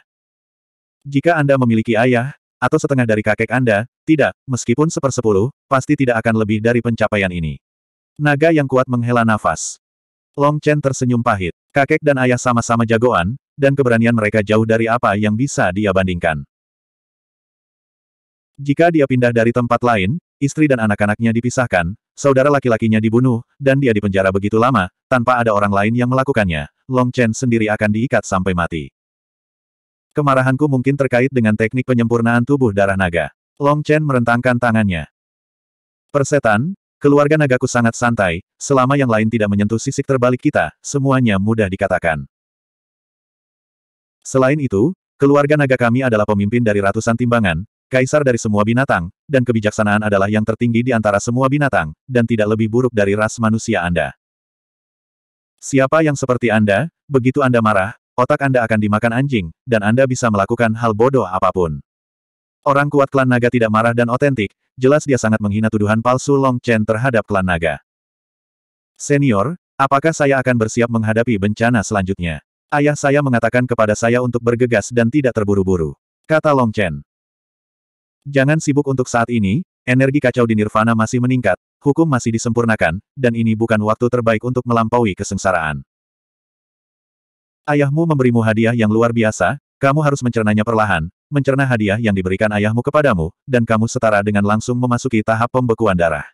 Jika Anda memiliki ayah, atau setengah dari kakek Anda, tidak, meskipun sepersepuluh, pasti tidak akan lebih dari pencapaian ini. Naga yang kuat menghela nafas. Long Chen tersenyum pahit. Kakek dan ayah sama-sama jagoan, dan keberanian mereka jauh dari apa yang bisa dia bandingkan. Jika dia pindah dari tempat lain, istri dan anak-anaknya dipisahkan, saudara laki-lakinya dibunuh, dan dia dipenjara begitu lama, tanpa ada orang lain yang melakukannya, Long Chen sendiri akan diikat sampai mati. Kemarahanku mungkin terkait dengan teknik penyempurnaan tubuh darah naga. Long Chen merentangkan tangannya. Persetan, Keluarga Nagaku sangat santai, selama yang lain tidak menyentuh sisik terbalik kita, semuanya mudah dikatakan. Selain itu, keluarga naga kami adalah pemimpin dari ratusan timbangan, kaisar dari semua binatang, dan kebijaksanaan adalah yang tertinggi di antara semua binatang, dan tidak lebih buruk dari ras manusia Anda. Siapa yang seperti Anda, begitu Anda marah, otak Anda akan dimakan anjing, dan Anda bisa melakukan hal bodoh apapun. Orang kuat klan naga tidak marah dan otentik, jelas dia sangat menghina tuduhan palsu Long Chen terhadap klan naga. Senior, apakah saya akan bersiap menghadapi bencana selanjutnya? Ayah saya mengatakan kepada saya untuk bergegas dan tidak terburu-buru. Kata Long Chen. Jangan sibuk untuk saat ini, energi kacau di Nirvana masih meningkat, hukum masih disempurnakan, dan ini bukan waktu terbaik untuk melampaui kesengsaraan. Ayahmu memberimu hadiah yang luar biasa, kamu harus mencernanya perlahan, mencerna hadiah yang diberikan ayahmu kepadamu, dan kamu setara dengan langsung memasuki tahap pembekuan darah.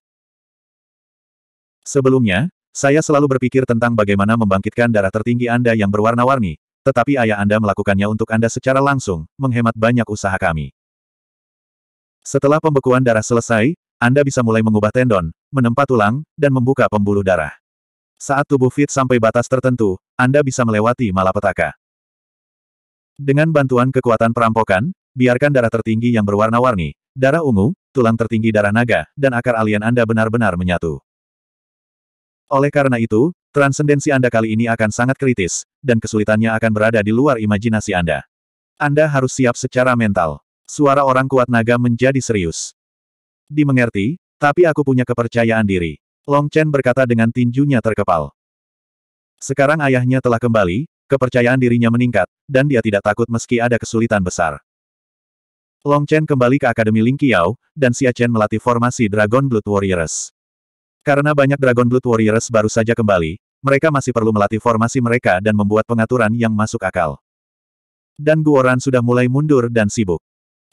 Sebelumnya, saya selalu berpikir tentang bagaimana membangkitkan darah tertinggi Anda yang berwarna-warni, tetapi ayah Anda melakukannya untuk Anda secara langsung, menghemat banyak usaha kami. Setelah pembekuan darah selesai, Anda bisa mulai mengubah tendon, menempat tulang, dan membuka pembuluh darah. Saat tubuh fit sampai batas tertentu, Anda bisa melewati malapetaka. Dengan bantuan kekuatan perampokan, biarkan darah tertinggi yang berwarna-warni, darah ungu, tulang tertinggi darah naga, dan akar alien Anda benar-benar menyatu. Oleh karena itu, transendensi Anda kali ini akan sangat kritis, dan kesulitannya akan berada di luar imajinasi Anda. Anda harus siap secara mental. Suara orang kuat naga menjadi serius. Dimengerti, tapi aku punya kepercayaan diri. Long Chen berkata dengan tinjunya terkepal. Sekarang ayahnya telah kembali, kepercayaan dirinya meningkat, dan dia tidak takut meski ada kesulitan besar. Long Chen kembali ke Akademi Ling Qiao, dan Xia Chen melatih formasi Dragon Blood Warriors. Karena banyak Dragon Blood Warriors baru saja kembali, mereka masih perlu melatih formasi mereka dan membuat pengaturan yang masuk akal. Dan Guoran sudah mulai mundur dan sibuk.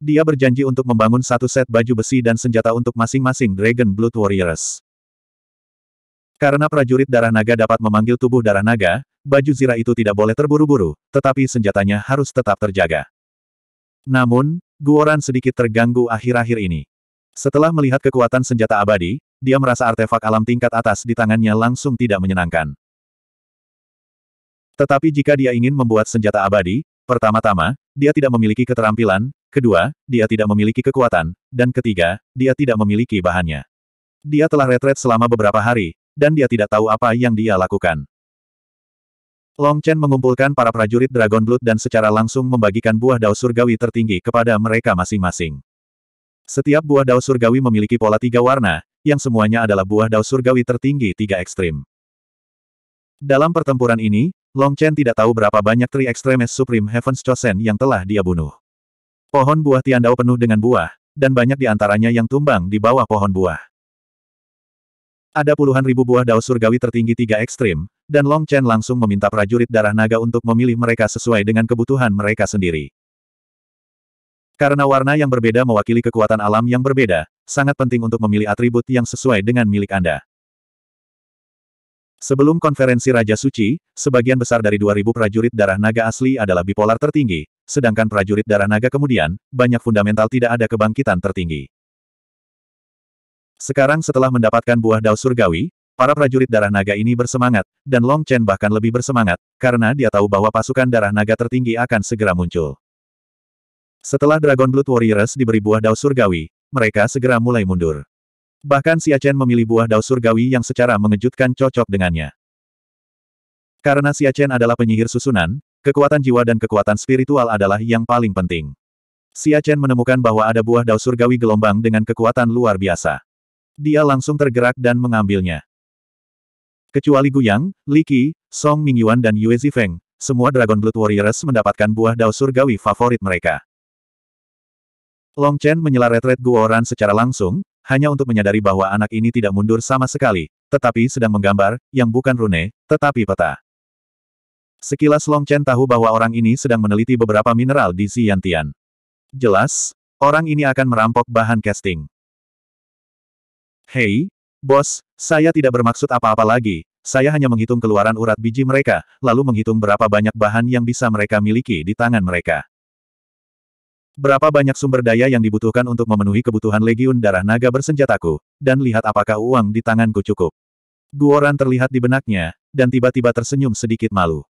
Dia berjanji untuk membangun satu set baju besi dan senjata untuk masing-masing Dragon Blood Warriors. Karena prajurit darah naga dapat memanggil tubuh darah naga, baju zirah itu tidak boleh terburu-buru, tetapi senjatanya harus tetap terjaga. Namun, Guoran sedikit terganggu akhir-akhir ini. Setelah melihat kekuatan senjata abadi, dia merasa artefak alam tingkat atas di tangannya langsung tidak menyenangkan. Tetapi jika dia ingin membuat senjata abadi, pertama-tama, dia tidak memiliki keterampilan, kedua, dia tidak memiliki kekuatan, dan ketiga, dia tidak memiliki bahannya. Dia telah retret selama beberapa hari, dan dia tidak tahu apa yang dia lakukan. Long Chen mengumpulkan para prajurit Dragon Blood dan secara langsung membagikan buah dao surgawi tertinggi kepada mereka masing-masing. Setiap buah dao surgawi memiliki pola tiga warna, yang semuanya adalah buah dao surgawi tertinggi tiga ekstrim. Dalam pertempuran ini, Long Chen tidak tahu berapa banyak Tri Ekstremes Supreme Heavens Chosen yang telah dia bunuh. Pohon buah Tiandao penuh dengan buah, dan banyak di antaranya yang tumbang di bawah pohon buah. Ada puluhan ribu buah dao surgawi tertinggi tiga ekstrim, dan Long Chen langsung meminta prajurit darah naga untuk memilih mereka sesuai dengan kebutuhan mereka sendiri. Karena warna yang berbeda mewakili kekuatan alam yang berbeda, sangat penting untuk memilih atribut yang sesuai dengan milik Anda. Sebelum konferensi Raja Suci, sebagian besar dari 2.000 prajurit darah naga asli adalah bipolar tertinggi, sedangkan prajurit darah naga kemudian, banyak fundamental tidak ada kebangkitan tertinggi. Sekarang setelah mendapatkan buah dao surgawi, Para prajurit darah naga ini bersemangat, dan Long Chen bahkan lebih bersemangat, karena dia tahu bahwa pasukan darah naga tertinggi akan segera muncul. Setelah Dragon Blood Warriors diberi buah dao surgawi, mereka segera mulai mundur. Bahkan Chen memilih buah dao surgawi yang secara mengejutkan cocok dengannya. Karena Chen adalah penyihir susunan, kekuatan jiwa dan kekuatan spiritual adalah yang paling penting. Chen menemukan bahwa ada buah dao surgawi gelombang dengan kekuatan luar biasa. Dia langsung tergerak dan mengambilnya. Kecuali Guyang, Li Qi, Song Mingyuan dan Yue Zifeng, semua Dragon Blood Warriors mendapatkan buah dao surgawi favorit mereka. Long Chen menyela retret Guoran secara langsung, hanya untuk menyadari bahwa anak ini tidak mundur sama sekali, tetapi sedang menggambar, yang bukan rune, tetapi peta. Sekilas Long Chen tahu bahwa orang ini sedang meneliti beberapa mineral di Xiantian. Jelas, orang ini akan merampok bahan casting. Hei, Bos, saya tidak bermaksud apa-apa lagi, saya hanya menghitung keluaran urat biji mereka, lalu menghitung berapa banyak bahan yang bisa mereka miliki di tangan mereka. Berapa banyak sumber daya yang dibutuhkan untuk memenuhi kebutuhan legiun darah naga bersenjataku, dan lihat apakah uang di tanganku cukup. Guoran terlihat di benaknya, dan tiba-tiba tersenyum sedikit malu.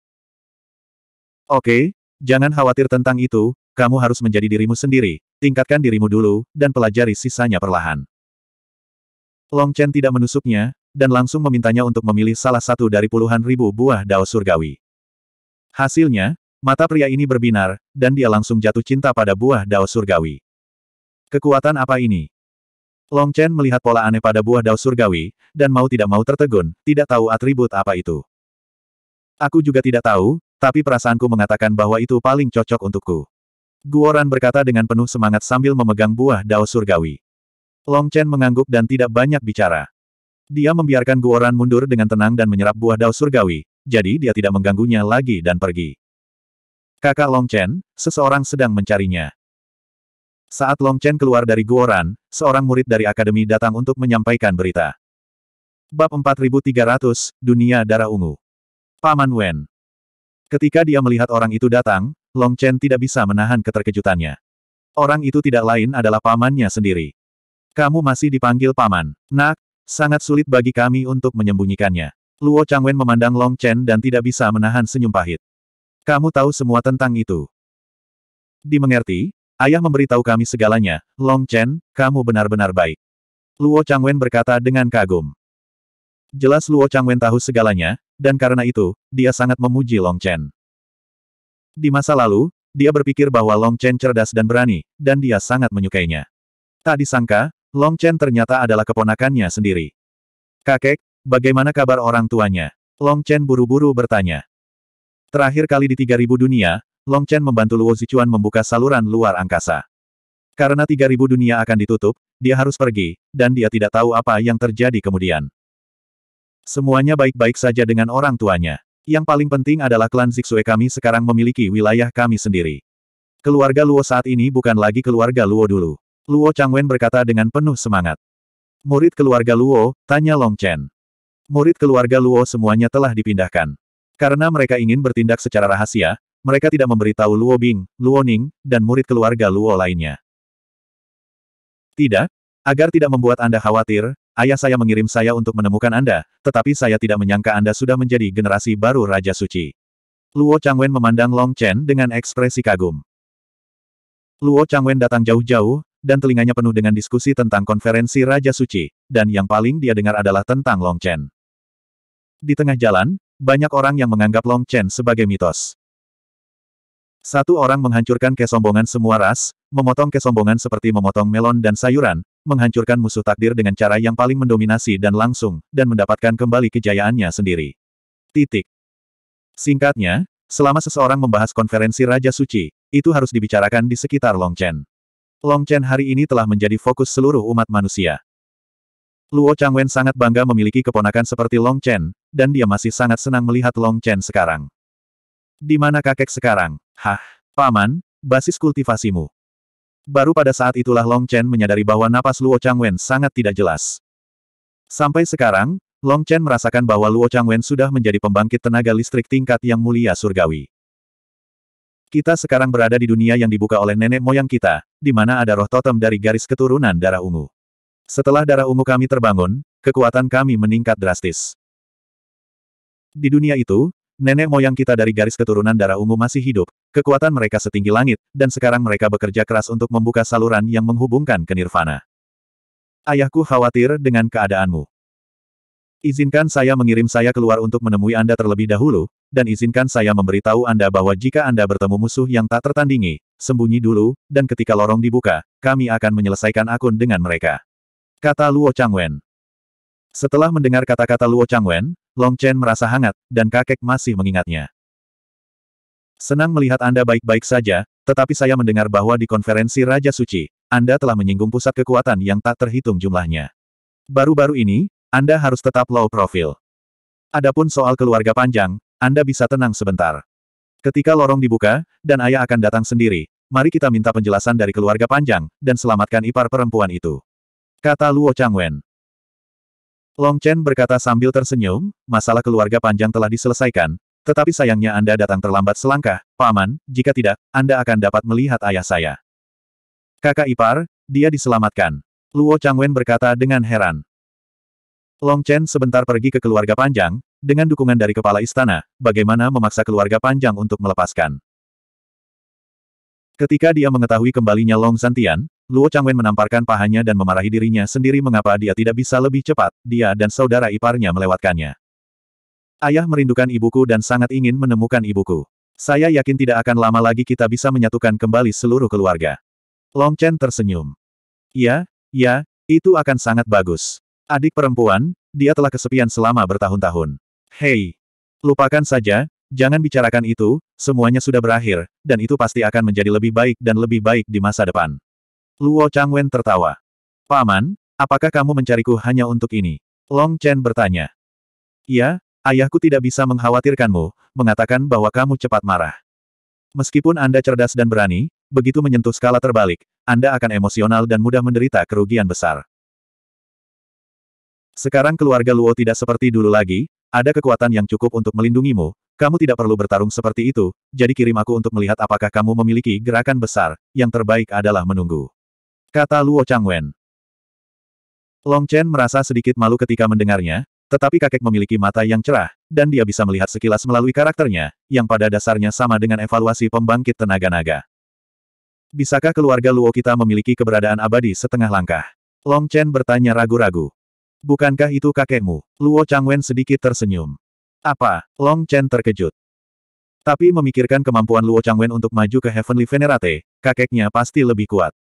Oke, jangan khawatir tentang itu, kamu harus menjadi dirimu sendiri, tingkatkan dirimu dulu, dan pelajari sisanya perlahan. Long Chen tidak menusuknya, dan langsung memintanya untuk memilih salah satu dari puluhan ribu buah dao surgawi. Hasilnya, mata pria ini berbinar, dan dia langsung jatuh cinta pada buah dao surgawi. Kekuatan apa ini? Long Chen melihat pola aneh pada buah dao surgawi, dan mau tidak mau tertegun, tidak tahu atribut apa itu. Aku juga tidak tahu, tapi perasaanku mengatakan bahwa itu paling cocok untukku. Guoran berkata dengan penuh semangat sambil memegang buah dao surgawi. Long Chen mengangguk dan tidak banyak bicara. Dia membiarkan Guoran mundur dengan tenang dan menyerap buah dao surgawi, jadi dia tidak mengganggunya lagi dan pergi. Kakak Long Chen, seseorang sedang mencarinya. Saat Long Chen keluar dari Guoran, seorang murid dari akademi datang untuk menyampaikan berita. Bab 4300, Dunia Darah Ungu. Paman Wen. Ketika dia melihat orang itu datang, Long Chen tidak bisa menahan keterkejutannya. Orang itu tidak lain adalah pamannya sendiri. Kamu masih dipanggil paman. Nak, sangat sulit bagi kami untuk menyembunyikannya. Luo Changwen memandang Long Chen dan tidak bisa menahan senyum pahit. Kamu tahu semua tentang itu. Dimengerti, ayah memberitahu kami segalanya, Long Chen, kamu benar-benar baik. Luo Changwen berkata dengan kagum. Jelas Luo Changwen tahu segalanya, dan karena itu, dia sangat memuji Long Chen. Di masa lalu, dia berpikir bahwa Long Chen cerdas dan berani, dan dia sangat menyukainya. Tak disangka, Long Chen ternyata adalah keponakannya sendiri. Kakek, bagaimana kabar orang tuanya? Long Chen buru-buru bertanya. Terakhir kali di 3000 dunia, Long Chen membantu Luo Zichuan membuka saluran luar angkasa. Karena 3000 dunia akan ditutup, dia harus pergi, dan dia tidak tahu apa yang terjadi kemudian. Semuanya baik-baik saja dengan orang tuanya. Yang paling penting adalah klan Zixue kami sekarang memiliki wilayah kami sendiri. Keluarga Luo saat ini bukan lagi keluarga Luo dulu. Luo Changwen berkata dengan penuh semangat. Murid keluarga Luo, tanya Long Chen. Murid keluarga Luo semuanya telah dipindahkan. Karena mereka ingin bertindak secara rahasia, mereka tidak memberitahu Luo Bing, Luo Ning, dan murid keluarga Luo lainnya. Tidak, agar tidak membuat Anda khawatir, ayah saya mengirim saya untuk menemukan Anda, tetapi saya tidak menyangka Anda sudah menjadi generasi baru Raja Suci. Luo Changwen memandang Long Chen dengan ekspresi kagum. Luo Changwen datang jauh-jauh, dan telinganya penuh dengan diskusi tentang konferensi Raja Suci, dan yang paling dia dengar adalah tentang Long Chen. Di tengah jalan, banyak orang yang menganggap Long Chen sebagai mitos. Satu orang menghancurkan kesombongan semua ras, memotong kesombongan seperti memotong melon dan sayuran, menghancurkan musuh takdir dengan cara yang paling mendominasi dan langsung, dan mendapatkan kembali kejayaannya sendiri. Titik. Singkatnya, selama seseorang membahas konferensi Raja Suci, itu harus dibicarakan di sekitar Long Chen. Long Chen hari ini telah menjadi fokus seluruh umat manusia. Luo Changwen sangat bangga memiliki keponakan seperti Long Chen, dan dia masih sangat senang melihat Long Chen sekarang. Di mana kakek sekarang? Hah, paman, basis kultivasimu. Baru pada saat itulah Long Chen menyadari bahwa napas Luo Changwen sangat tidak jelas. Sampai sekarang, Long Chen merasakan bahwa Luo Changwen sudah menjadi pembangkit tenaga listrik tingkat yang mulia surgawi. Kita sekarang berada di dunia yang dibuka oleh nenek moyang kita, di mana ada roh totem dari garis keturunan darah ungu. Setelah darah ungu kami terbangun, kekuatan kami meningkat drastis. Di dunia itu, nenek moyang kita dari garis keturunan darah ungu masih hidup, kekuatan mereka setinggi langit, dan sekarang mereka bekerja keras untuk membuka saluran yang menghubungkan ke nirvana. Ayahku khawatir dengan keadaanmu. Izinkan saya mengirim saya keluar untuk menemui Anda terlebih dahulu, dan izinkan saya memberitahu Anda bahwa jika Anda bertemu musuh yang tak tertandingi, sembunyi dulu, dan ketika lorong dibuka, kami akan menyelesaikan akun dengan mereka. Kata Luo Changwen. Setelah mendengar kata-kata Luo Changwen, Long Chen merasa hangat, dan kakek masih mengingatnya. Senang melihat Anda baik-baik saja, tetapi saya mendengar bahwa di konferensi Raja Suci, Anda telah menyinggung pusat kekuatan yang tak terhitung jumlahnya. Baru-baru ini, Anda harus tetap low profile. Adapun soal keluarga panjang, anda bisa tenang sebentar. Ketika lorong dibuka, dan ayah akan datang sendiri, mari kita minta penjelasan dari keluarga panjang, dan selamatkan ipar perempuan itu. Kata Luo Changwen. Long Chen berkata sambil tersenyum, masalah keluarga panjang telah diselesaikan, tetapi sayangnya Anda datang terlambat selangkah, Paman, jika tidak, Anda akan dapat melihat ayah saya. Kakak ipar, dia diselamatkan. Luo Changwen berkata dengan heran. Long Chen sebentar pergi ke keluarga panjang, dengan dukungan dari kepala istana, bagaimana memaksa keluarga panjang untuk melepaskan. Ketika dia mengetahui kembalinya Long Santian, Luo Changwen menamparkan pahanya dan memarahi dirinya sendiri mengapa dia tidak bisa lebih cepat, dia dan saudara iparnya melewatkannya. Ayah merindukan ibuku dan sangat ingin menemukan ibuku. Saya yakin tidak akan lama lagi kita bisa menyatukan kembali seluruh keluarga. Long Chen tersenyum. Ya, ya, itu akan sangat bagus. Adik perempuan, dia telah kesepian selama bertahun-tahun. Hei! Lupakan saja, jangan bicarakan itu, semuanya sudah berakhir, dan itu pasti akan menjadi lebih baik dan lebih baik di masa depan. Luo Changwen tertawa. Paman, apakah kamu mencariku hanya untuk ini? Long Chen bertanya. Iya, ayahku tidak bisa mengkhawatirkanmu, mengatakan bahwa kamu cepat marah. Meskipun Anda cerdas dan berani, begitu menyentuh skala terbalik, Anda akan emosional dan mudah menderita kerugian besar. Sekarang keluarga Luo tidak seperti dulu lagi, ada kekuatan yang cukup untuk melindungimu, kamu tidak perlu bertarung seperti itu, jadi kirim aku untuk melihat apakah kamu memiliki gerakan besar, yang terbaik adalah menunggu. Kata Luo Changwen. Long Chen merasa sedikit malu ketika mendengarnya, tetapi kakek memiliki mata yang cerah, dan dia bisa melihat sekilas melalui karakternya, yang pada dasarnya sama dengan evaluasi pembangkit tenaga naga. Bisakah keluarga Luo kita memiliki keberadaan abadi setengah langkah? Long Chen bertanya ragu-ragu. Bukankah itu kakekmu? Luo Changwen sedikit tersenyum. Apa? Long Chen terkejut. Tapi memikirkan kemampuan Luo Changwen untuk maju ke Heavenly Venerate, kakeknya pasti lebih kuat.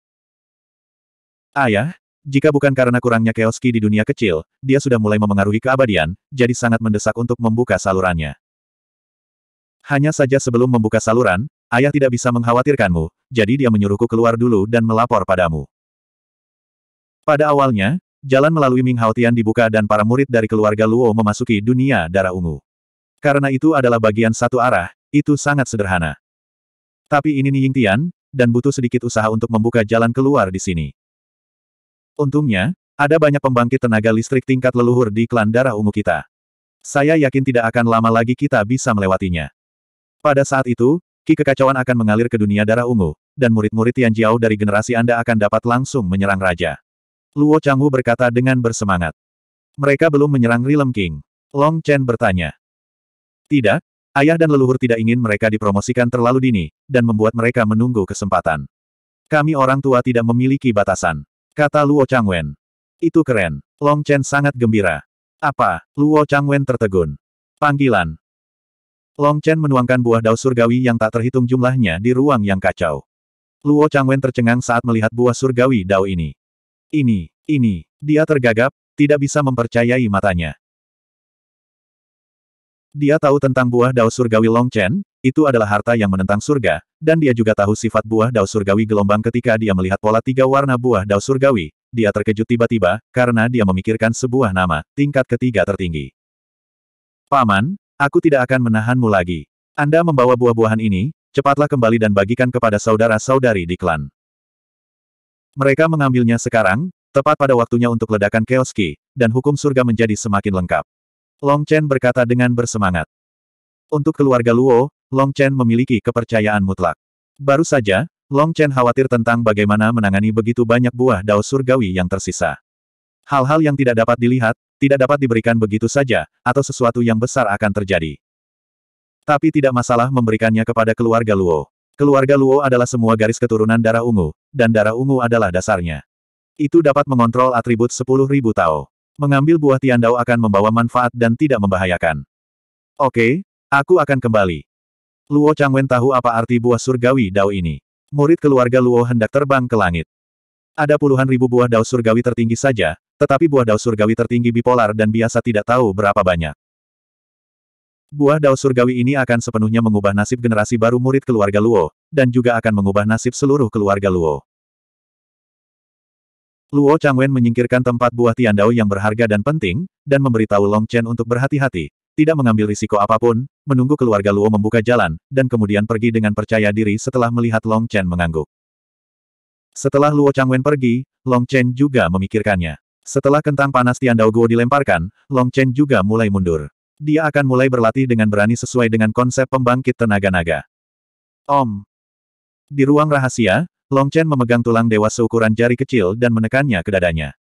Ayah, jika bukan karena kurangnya Keoski di dunia kecil, dia sudah mulai memengaruhi keabadian, jadi sangat mendesak untuk membuka salurannya. Hanya saja sebelum membuka saluran, ayah tidak bisa mengkhawatirkanmu, jadi dia menyuruhku keluar dulu dan melapor padamu. Pada awalnya, Jalan melalui Ming Haotian dibuka dan para murid dari keluarga Luo memasuki dunia darah ungu. Karena itu adalah bagian satu arah, itu sangat sederhana. Tapi ini Ying Tian, dan butuh sedikit usaha untuk membuka jalan keluar di sini. Untungnya, ada banyak pembangkit tenaga listrik tingkat leluhur di klan darah ungu kita. Saya yakin tidak akan lama lagi kita bisa melewatinya. Pada saat itu, ki kekacauan akan mengalir ke dunia darah ungu, dan murid-murid Tian Jiao dari generasi Anda akan dapat langsung menyerang raja. Luo Changwu berkata dengan bersemangat. Mereka belum menyerang Rilem King. Long Chen bertanya. Tidak, ayah dan leluhur tidak ingin mereka dipromosikan terlalu dini, dan membuat mereka menunggu kesempatan. Kami orang tua tidak memiliki batasan. Kata Luo Changwen. Itu keren. Long Chen sangat gembira. Apa? Luo Changwen tertegun. Panggilan. Long Chen menuangkan buah daun surgawi yang tak terhitung jumlahnya di ruang yang kacau. Luo Changwen tercengang saat melihat buah surgawi dao ini. Ini, ini, dia tergagap, tidak bisa mempercayai matanya. Dia tahu tentang buah dao surgawi Long Chen, itu adalah harta yang menentang surga, dan dia juga tahu sifat buah dao surgawi gelombang ketika dia melihat pola tiga warna buah dao surgawi, dia terkejut tiba-tiba, karena dia memikirkan sebuah nama, tingkat ketiga tertinggi. Paman, aku tidak akan menahanmu lagi. Anda membawa buah-buahan ini, cepatlah kembali dan bagikan kepada saudara-saudari di klan. Mereka mengambilnya sekarang, tepat pada waktunya untuk ledakan keoski, dan hukum surga menjadi semakin lengkap. Long Chen berkata dengan bersemangat. Untuk keluarga Luo, Long Chen memiliki kepercayaan mutlak. Baru saja, Long Chen khawatir tentang bagaimana menangani begitu banyak buah dao surgawi yang tersisa. Hal-hal yang tidak dapat dilihat, tidak dapat diberikan begitu saja, atau sesuatu yang besar akan terjadi. Tapi tidak masalah memberikannya kepada keluarga Luo. Keluarga Luo adalah semua garis keturunan darah ungu, dan darah ungu adalah dasarnya. Itu dapat mengontrol atribut 10.000 Tao. Mengambil buah Dao akan membawa manfaat dan tidak membahayakan. Oke, aku akan kembali. Luo Changwen tahu apa arti buah surgawi dao ini. Murid keluarga Luo hendak terbang ke langit. Ada puluhan ribu buah dao surgawi tertinggi saja, tetapi buah dao surgawi tertinggi bipolar dan biasa tidak tahu berapa banyak. Buah dao surgawi ini akan sepenuhnya mengubah nasib generasi baru murid keluarga Luo, dan juga akan mengubah nasib seluruh keluarga Luo. Luo Changwen menyingkirkan tempat buah Tian Dao yang berharga dan penting, dan memberitahu Long Chen untuk berhati-hati, tidak mengambil risiko apapun, menunggu keluarga Luo membuka jalan, dan kemudian pergi dengan percaya diri setelah melihat Long Chen mengangguk. Setelah Luo Changwen pergi, Long Chen juga memikirkannya. Setelah kentang panas Tian Dao Guo dilemparkan, Long Chen juga mulai mundur. Dia akan mulai berlatih dengan berani sesuai dengan konsep pembangkit tenaga naga. Om. Di ruang rahasia, Long Chen memegang tulang dewa seukuran jari kecil dan menekannya ke dadanya.